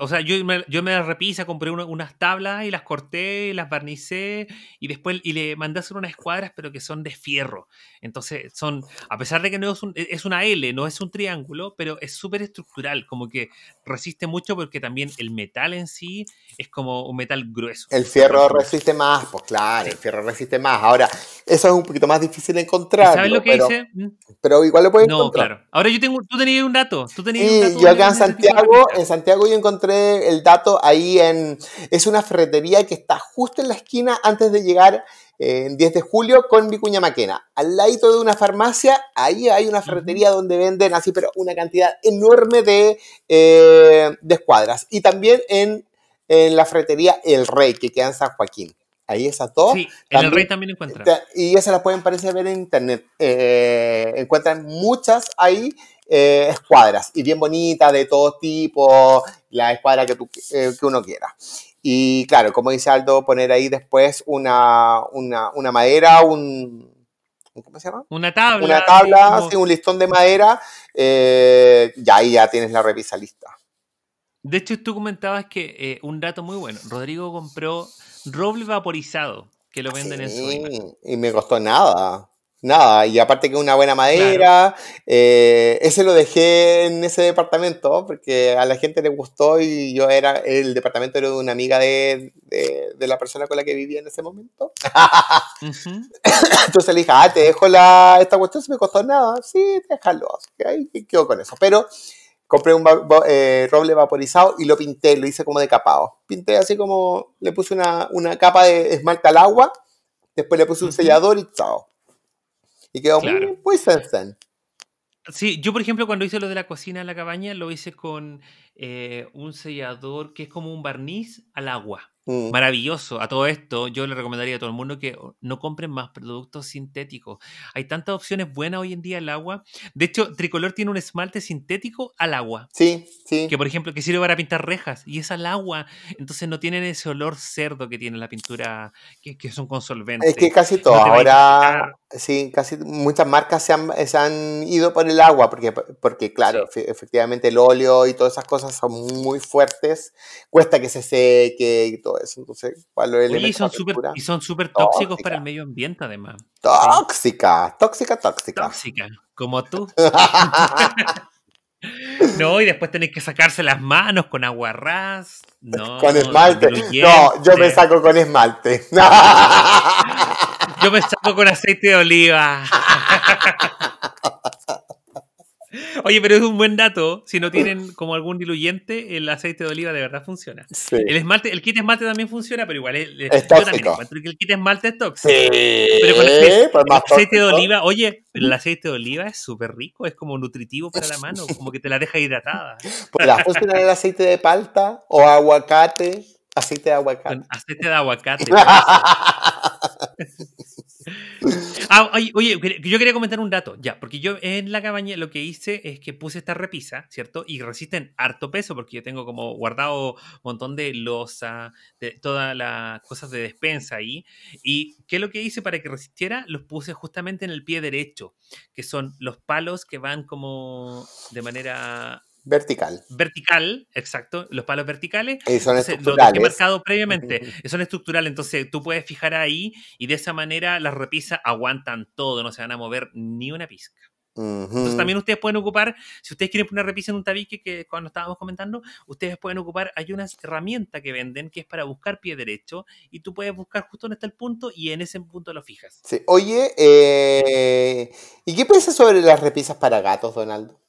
[SPEAKER 1] o sea, yo me, yo me repisa, compré unas tablas y las corté, las barnicé y después y le mandé hacer unas escuadras, pero que son de fierro. Entonces, son, a pesar de que no es, e, es una L, no es un triángulo, pero es súper estructural, como que resiste mucho porque también el metal en sí es como un metal grueso.
[SPEAKER 2] El fierro resiste más, pues claro, el fierro resiste más. Ahora, eso es un poquito más difícil de encontrar. ¿Sabes lo que pero, hice?
[SPEAKER 1] Mm. Pero
[SPEAKER 2] igual lo puedes no,
[SPEAKER 1] Claro. Ahora yo tengo, tú tenías un dato. un
[SPEAKER 2] yo acá en Santiago, en Santiago yo encontré el dato ahí en... Es una ferretería que está justo en la esquina antes de llegar eh, en 10 de julio con Vicuña Maquena. Al lado de una farmacia, ahí hay una ferretería donde venden así, pero una cantidad enorme de, eh, de escuadras. Y también en, en, la ferretería El Rey, que queda en San Joaquín. Ahí está todo. Sí, en El Rey también encuentran. Y esas las pueden, parecer ver en internet. Eh, encuentran muchas ahí eh, escuadras y bien bonitas, de todo tipo, la escuadra que, tú, eh, que uno quiera. Y claro, como dice Aldo, poner ahí después una, una, madera, un,
[SPEAKER 1] ¿Cómo se llama? Una tabla. Una tabla,
[SPEAKER 2] un listón de madera. Eh, y ahí ya tienes la revisa lista.
[SPEAKER 1] De hecho, tú comentabas que un dato muy bueno. Rodrigo compró roble vaporizado, que lo venden en ah, su.
[SPEAKER 2] Y me costó nada nada, y aparte que una buena madera, eh, ese lo dejé en ese departamento porque a la gente le gustó y yo era, el departamento era de una amiga de, de, la persona con la que vivía en ese momento. [laughs] Entonces le dije, ah, te dejo la, esta cuestión, si me costó nada, sí, déjalo, qué quedó con eso, pero... Compré un eh, roble vaporizado y lo pinté, lo hice como decapado. Pinté así como, le puse una, capa de esmalte al agua, después le puse un sellador y chao y quedó muy,
[SPEAKER 1] Sí, yo por ejemplo cuando hice lo de la cocina en la cabaña lo hice con eh, un sellador que es como un barniz al agua. Mm. Maravilloso. A todo esto, yo le recomendaría a todo el mundo que oh, no compren más productos sintéticos. Hay tantas opciones buenas hoy en día al agua. De hecho, Tricolor tiene un esmalte sintético al agua. Sí, sí. Que, por ejemplo, que sirve para pintar rejas y es al agua. Entonces no tienen ese olor cerdo que tiene la pintura, que, es un consolvente Es que casi todo. ahora,
[SPEAKER 2] sí, casi muchas marcas se han, ido por el agua, porque, porque claro, efectivamente el óleo y todas esas cosas son muy fuertes, cuesta que se seque y todo eso. Entonces,
[SPEAKER 1] y son súper tóxicos para el medio ambiente, además.
[SPEAKER 2] Tóxica,
[SPEAKER 1] tóxica, tóxica. Tóxica, como tú. [laughs] No, y después tenés que sacarse las manos con aguarrás. No, con esmalte. No, yo me
[SPEAKER 2] saco con esmalte.
[SPEAKER 1] [laughs] yo me saco con aceite de oliva. Oye, pero es un buen dato. Si no tienen como algún diluyente, el aceite de oliva de verdad funciona. El esmalte, el kit esmalte también funciona, pero igual es, es tóxico. el kit esmalte es tóxico. Sí, pero el, aceite, de oliva, oye, el aceite de oliva es súper rico, es como nutritivo para la mano, como que te la deja hidratada. Pues la funciona
[SPEAKER 2] el aceite de palta o aguacate. Aceite de aguacate.
[SPEAKER 1] aceite de aguacate. [laughs] Ah, oye, yo quería comentar un dato, ya, porque yo en la cabaña lo que hice es que puse esta repisa, ¿cierto? Y resisten harto peso, porque yo tengo como guardado un montón de losa, de todas las cosas de despensa ahí. ¿Y qué es lo que hice para que resistiera? Los puse justamente en el pie derecho, que son los palos que van como de manera Vertical. Vertical, exacto, los palos verticales. Eh, son estructurales. que he marcado previamente, eh, son estructurales, entonces tú puedes fijar ahí y de esa manera las repisas aguantan todo, no se van a mover ni una pizca.
[SPEAKER 3] Entonces también
[SPEAKER 1] ustedes pueden ocupar, si ustedes quieren poner repisa en un tabique que cuando estábamos comentando, ustedes pueden ocupar, hay una herramienta que venden que es para buscar pie derecho y tú puedes buscar justo donde está el punto y en ese punto lo fijas.
[SPEAKER 2] Sí. Oye, eh, ¿y qué piensas sobre las repisas para gatos, Donaldo?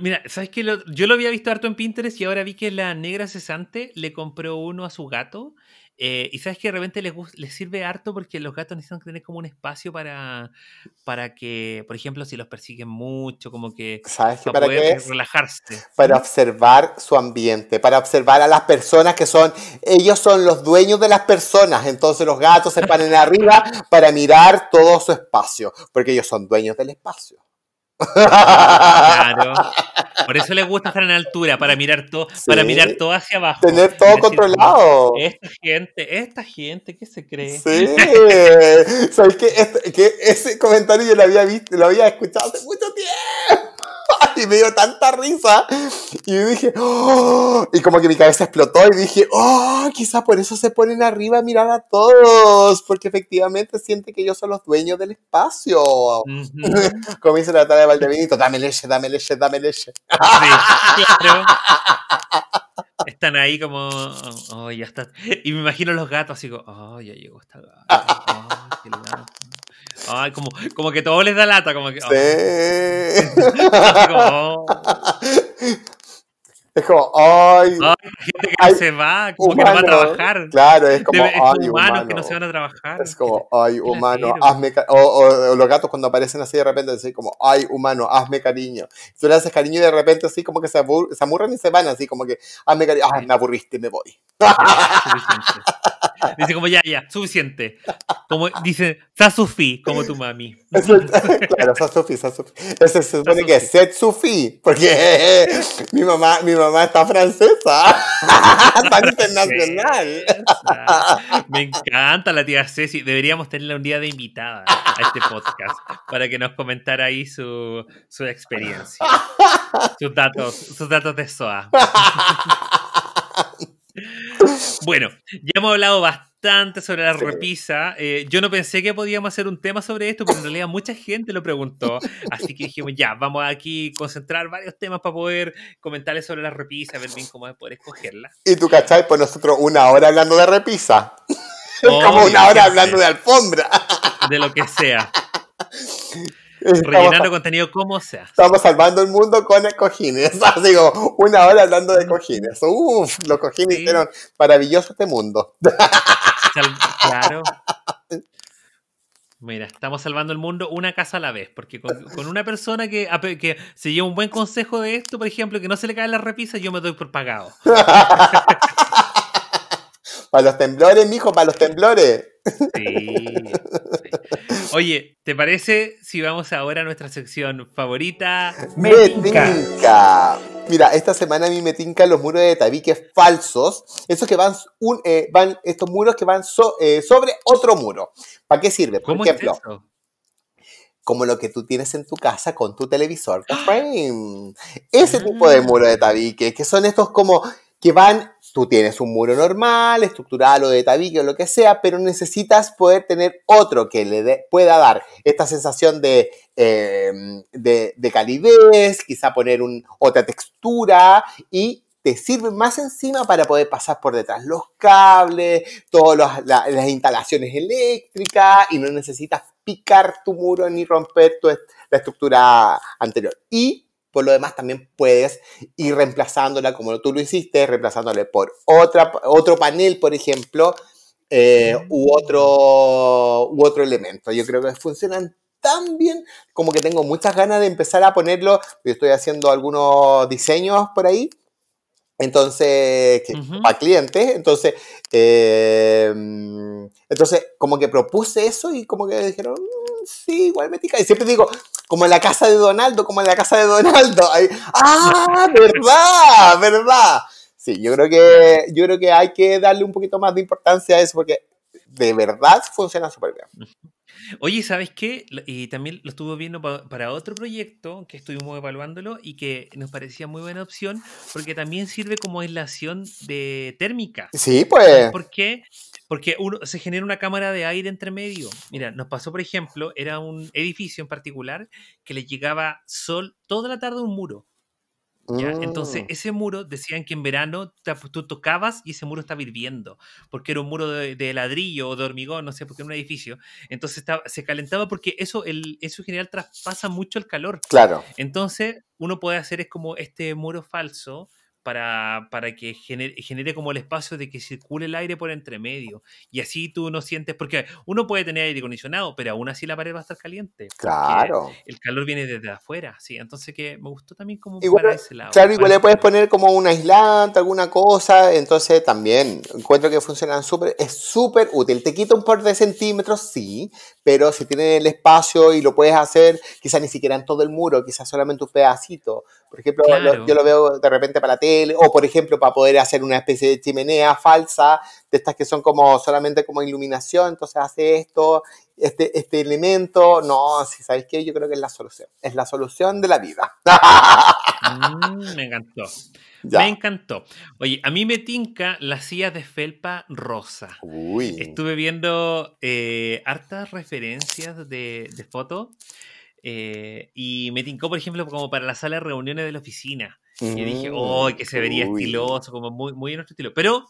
[SPEAKER 1] Mira, ¿sabes qué? yo lo había visto harto en Pinterest y ahora vi que la negra cesante le compró uno a su gato. Eh, y sabes que de repente les, les, sirve harto porque los gatos necesitan tener como un espacio para, para que, por ejemplo, si los persiguen mucho, como que ¿Sabes para, relajarse. Para
[SPEAKER 2] observar su ambiente, para observar a las personas que son, ellos son los dueños de las personas, entonces los gatos se paran [laughs] arriba para mirar todo su espacio, porque ellos son dueños del espacio.
[SPEAKER 1] Claro. [laughs] Por eso les gusta estar en altura, para mirar todo, para mirar todo hacia abajo. Tener todo controlado. Esta gente, esta gente ¿qué se cree. Sí.
[SPEAKER 2] [laughs] ¿Sabes qué? Este, que ese comentario yo lo había visto, lo había escuchado hace mucho tiempo. [laughs] y me dio tanta risa. Y dije, oh", Y como que mi cabeza explotó y dije, ¡oh! Quizá por eso se ponen arriba a mirar a todos, porque efectivamente siente que ellos son los dueños del espacio. [laughs] comienza la tarea de Valdevinito, dame leche, dame leche, dame leche.
[SPEAKER 3] Sí, [laughs]
[SPEAKER 1] Están ahí como, oh, está. Y me imagino los gatos así como, oh, ya llegó esta gata. [laughs] Oh, qué lata. Ay, como, como que todo les da lata, como que. Oh".
[SPEAKER 2] [laughs] [laughs] Es como, ay. gente que no se va, como que no va a trabajar. Claro, es como, hay ay, humanos humano. que no se
[SPEAKER 3] van a trabajar.
[SPEAKER 2] Es como, ay, humano, hazme o, los gatos cuando aparecen así de repente, así como, ay, humano, hazme cariño. Tú le haces cariño y de repente así como que se, se y se van, así como que, hazme cariño, ay, me aburriste, me voy.
[SPEAKER 1] Dice como ya, ya, suficiente. Como dice, sufi, como tu mami.
[SPEAKER 2] claro, Sasufi, Sasufi. Se supone que es sufi porque [laughs] mi mamá, mi mamá está francesa. está [laughs] internacional.
[SPEAKER 1] Me encanta la tía Ceci. Deberíamos tenerla un día de invitada a este podcast para que nos comentara ahí su, su experiencia. [laughs] Sus datos, sus datos de SOA. [laughs] Bueno, ya hemos hablado bastante sobre la repisa. Eh, yo no pensé que podíamos hacer un tema sobre esto, pero en realidad mucha gente lo preguntó. Así que dijimos, ya, vamos aquí a concentrar varios temas para poder comentarles sobre la repisa, ver bien cómo poder escogerla.
[SPEAKER 2] Y tú, ¿cachai? Pues nosotros una hora hablando de repisa.
[SPEAKER 1] [laughs] Como una hora hablando de alfombra.
[SPEAKER 2] De lo que sea. [laughs] rellenando
[SPEAKER 1] contenido como sea.
[SPEAKER 2] Estamos salvando el mundo con cojines. Digo, [laughs] una hora hablando de cojines. Uf, los cojines hicieron maravilloso este mundo.
[SPEAKER 1] Claro. Mira, estamos salvando el mundo una casa a la vez, porque con, una persona que, que lleva un buen consejo de esto, por ejemplo, que no se le cae la repisa, yo me doy por pagado. [laughs]
[SPEAKER 2] Para los temblores, mijo, para los temblores. Sí,
[SPEAKER 1] Oye, ¿te parece si vamos ahora a nuestra sección favorita? Me,
[SPEAKER 2] Mira, esta semana a mí me tincan los muros de tabiques falsos. Esos que van, eh, van estos muros que van eh, sobre otro muro. ¿Para qué sirve? Por ejemplo, como lo que tú tienes en tu casa con tu televisor, ¡Ah! frame. Ese tipo de ah. muro de tabique, que son estos como que van, tú tienes un muro normal, estructural o de tabique o lo que sea, pero necesitas poder tener otro que le pueda dar esta sensación eh, de, de, calidez, quizá poner un, otra textura y te sirve más encima para poder pasar por detrás los cables, todas las instalaciones eléctricas y no necesitas picar tu muro ni romper tu, la estructura anterior. Y por pues lo demás también puedes ir reemplazándola como tú lo hiciste, reemplazándole por otra, otro panel, por ejemplo, eh, u, otro, u otro elemento. Yo creo que funcionan tan bien como que tengo muchas ganas de empezar a ponerlo. Yo estoy haciendo algunos diseños por ahí entonces, a clientes, entonces, em, entonces, como que propuse eso y como que dijeron, mm, sí, igual me tica. Y siempre digo, como en la casa de Donaldo, como en la casa de Donaldo. ah, [laughs] verdad, verdad. Sí, yo creo que, yo creo que hay que darle un poquito más de importancia a eso porque de verdad funciona súper bien.
[SPEAKER 1] Oye, ¿sabes qué? Y también lo estuve viendo para otro proyecto que estuvimos evaluándolo y que nos parecía muy buena opción porque también sirve como aislación de térmica. Sí, pues. ¿Por qué? Porque uno, se genera una cámara de aire entre medio. Mira, nos pasó, por ejemplo, era un edificio en particular que le llegaba sol toda la tarde a un muro.
[SPEAKER 3] Entonces, oh.
[SPEAKER 1] ese muro decían que en verano pues, tú tocabas y ese muro estaba hirviendo, porque era un muro de, ladrillo o de hormigón, no sé, porque era un edificio. Entonces se calentaba porque eso, el, eso en general traspasa mucho el calor. Claro. Entonces, uno puede hacer es como este muro falso para, que genere, genere, como el espacio de que circule el aire por entre medio. Y así tú no sientes, porque uno puede tener aire acondicionado, pero aún así la pared va a estar caliente. Claro. El calor viene desde afuera, sí. Entonces que me gustó también como para ese lado.
[SPEAKER 3] Claro, le puedes
[SPEAKER 2] poner como un aislante, alguna cosa. Entonces también encuentro que funcionan súper, es súper útil. Te quita un par de centímetros, sí, pero si tienes el espacio y lo puedes hacer, quizás ni siquiera en todo el muro, quizás solamente un pedacito. Por ejemplo, yo lo veo de repente para la tele, o por ejemplo, para poder hacer una especie de chimenea falsa, de estas que son como solamente como iluminación, entonces hace esto, este, este elemento. No, si sabes qué, yo creo que es la solución. Es la solución de la vida.
[SPEAKER 1] Mm, me encantó. Me encantó. Oye, a mí me tinca la silla de felpa rosa.
[SPEAKER 3] Uy. Estuve
[SPEAKER 1] viendo eh, hartas referencias de, de fotos. Eh, y me tincó, por ejemplo, como para la sala de reuniones de la oficina. Y dije, oh, mm, que se vería estiloso, como muy, muy en nuestro estilo. Pero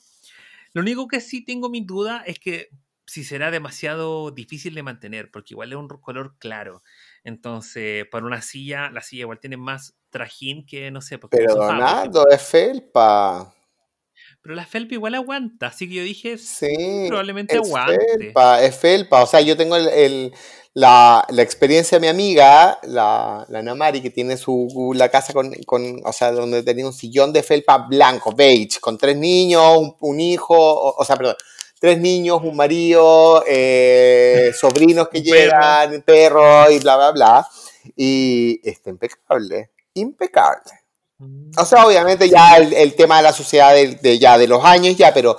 [SPEAKER 1] lo único que sí tengo mi duda es que si será demasiado difícil de mantener, porque igual es un color claro. Entonces, para una silla, la silla igual tiene más trajín que, no sé. Porque pues, Pero Donaldo
[SPEAKER 2] es felpa.
[SPEAKER 1] Pero la felpa igual aguanta, así que yo dije, sí, probablemente es aguante.
[SPEAKER 2] Felpa, es felpa, o sea, yo tengo el, la, la, experiencia de mi amiga, la, la Namari, que tiene su la casa con, con, o sea, donde tenía un sillón de felpa blanco, beige, con tres niños, un, un hijo, o, sea, perdón, tres niños, un marido, eh, [laughs] sobrinos que llegan, perro y bla, bla, bla. Y está impecable, impecable. O sea, obviamente ya el, tema de la sociedad de, ya de los años ya, pero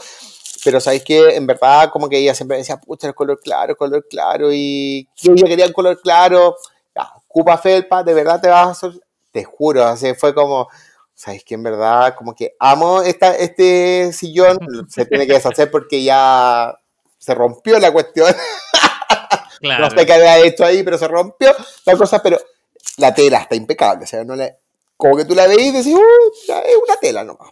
[SPEAKER 2] pero sabéis que en verdad como que ella siempre decía, pucha, el color claro, el color claro y yo quería el color claro. Ya, Cuba Felpa, de verdad te vas a te juro, así fue como sabéis que en verdad como que amo esta, este sillón, [laughs] se tiene que deshacer porque ya se rompió la cuestión. Claro. No sé qué había hecho ahí, pero se rompió la cosa, pero la tela está impecable, o sea, no le como que tú la veis y decís, uh, es una tela nomás.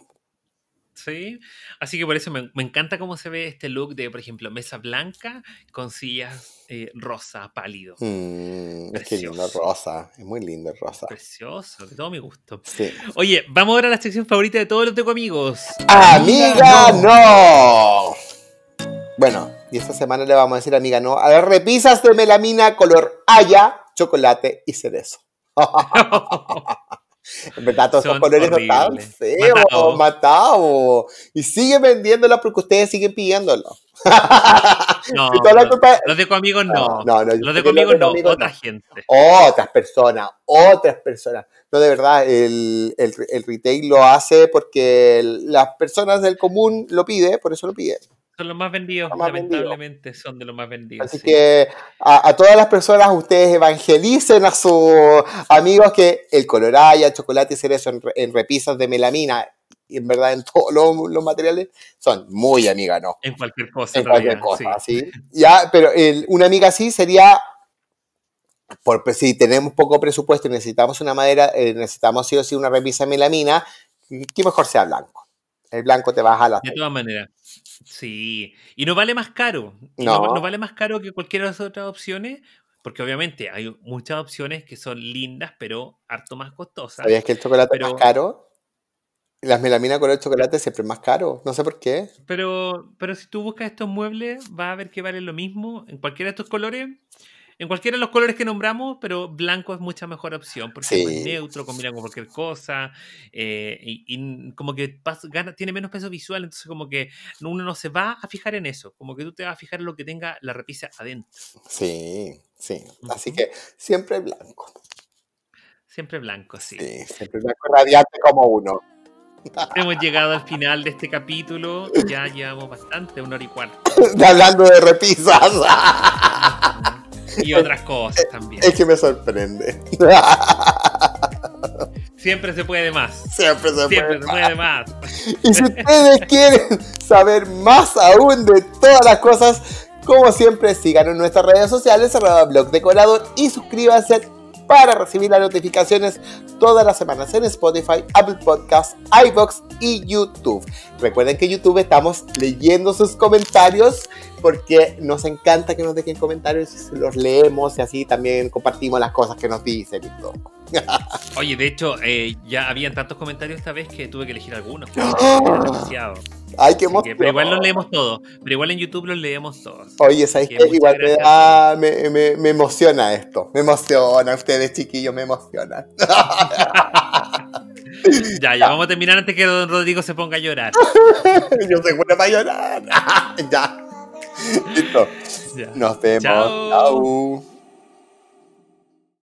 [SPEAKER 1] Sí, así que por eso me, encanta cómo se ve este look de, por ejemplo, mesa blanca con sillas eh, rosa pálido.
[SPEAKER 2] Mm, es que lindo rosa, es muy lindo el rosa.
[SPEAKER 1] Precioso, de todo mi gusto. Sí. Oye, vamos ahora a la sección favorita de todos los tengo amigos. ¡Amiga, no.
[SPEAKER 2] Bueno, y esta semana le vamos a decir, amiga no, a ver, repisas de melamina color haya, chocolate y cerezo. [laughs] En verdad, todos Son esos colores son no feos, matado. Y sigue vendiéndolo porque ustedes siguen pidiéndolo.
[SPEAKER 1] [laughs] No, no los de conmigo no. no, no los de conmigo
[SPEAKER 2] no, otra gente. Otras personas, otras personas. No, de verdad, el, el, el retail lo hace porque las personas del común lo piden, por eso lo piden.
[SPEAKER 1] Son los más vendidos, lamentablemente son de los más vendidos. Así
[SPEAKER 2] que a, todas las personas, ustedes evangelicen a sus amigos que el coloraya, el chocolate y cerezo en, repisas de melamina en verdad en todos los, materiales son muy amigas, ¿no?
[SPEAKER 1] En cualquier cosa. En cualquier cosa, sí.
[SPEAKER 2] [laughs] Ya, pero una amiga así sería, por, pues, si tenemos poco presupuesto y necesitamos una madera, eh, necesitamos sí o sí una repisa melamina, que mejor sea blanco el blanco te baja la. De
[SPEAKER 1] todas maneras. Sí. Y no vale más caro. No. no. vale más caro que cualquiera de las otras opciones. Porque obviamente hay muchas opciones que son lindas, pero harto más costosas. ¿Sabías que el chocolate es más
[SPEAKER 2] caro? Las melaminas con el chocolate siempre es más caro. No sé por qué.
[SPEAKER 1] Pero, pero si tú buscas estos muebles, vas a ver que valen lo mismo. En cualquiera de estos colores en cualquiera de los colores que nombramos, pero blanco es mucha mejor opción porque es neutro, combina con cualquier cosa eh, y, como que tiene menos peso visual, entonces como que uno no se va a fijar en eso, como que tú te vas a fijar en lo que tenga la repisa adentro.
[SPEAKER 3] Sí, sí,
[SPEAKER 2] así que
[SPEAKER 1] siempre blanco.
[SPEAKER 2] Siempre blanco, sí. Sí, siempre blanco radiante como uno.
[SPEAKER 1] Hemos llegado al final de este capítulo. Ya llevamos bastante, una hora y cuarto.
[SPEAKER 3] [laughs] Hablando de repisas y otras cosas también. Es que me sorprende. [laughs]
[SPEAKER 1] Siempre se puede más. Siempre se, puede, más.
[SPEAKER 2] [laughs] Y si ustedes quieren saber más aún de todas las cosas como siempre, sigan en nuestras redes sociales, arroba blog decorado y suscríbanse para recibir las notificaciones todas las semanas en Spotify, Apple Podcasts, iBox y YouTube. Recuerden que en YouTube estamos leyendo sus comentarios porque nos encanta que nos dejen comentarios, los leemos y así también compartimos las cosas que nos dicen y
[SPEAKER 1] [laughs] Oye, de hecho, eh, ya habían tantos comentarios esta vez que tuve que elegir algunos. [gasps] Ay, qué emoción. pero igual los leemos todos. Pero igual en YouTube los leemos todos.
[SPEAKER 2] Oye, ¿sabes qué? Igual me, me, emociona esto. Me emociona. Ustedes, chiquillos, me emocionan. [laughs]
[SPEAKER 1] [laughs] ya, ya vamos a terminar antes que don Rodrigo se ponga a llorar. [laughs] Yo se bueno para
[SPEAKER 2] llorar.
[SPEAKER 3] [laughs] ya. Listo. Nos vemos.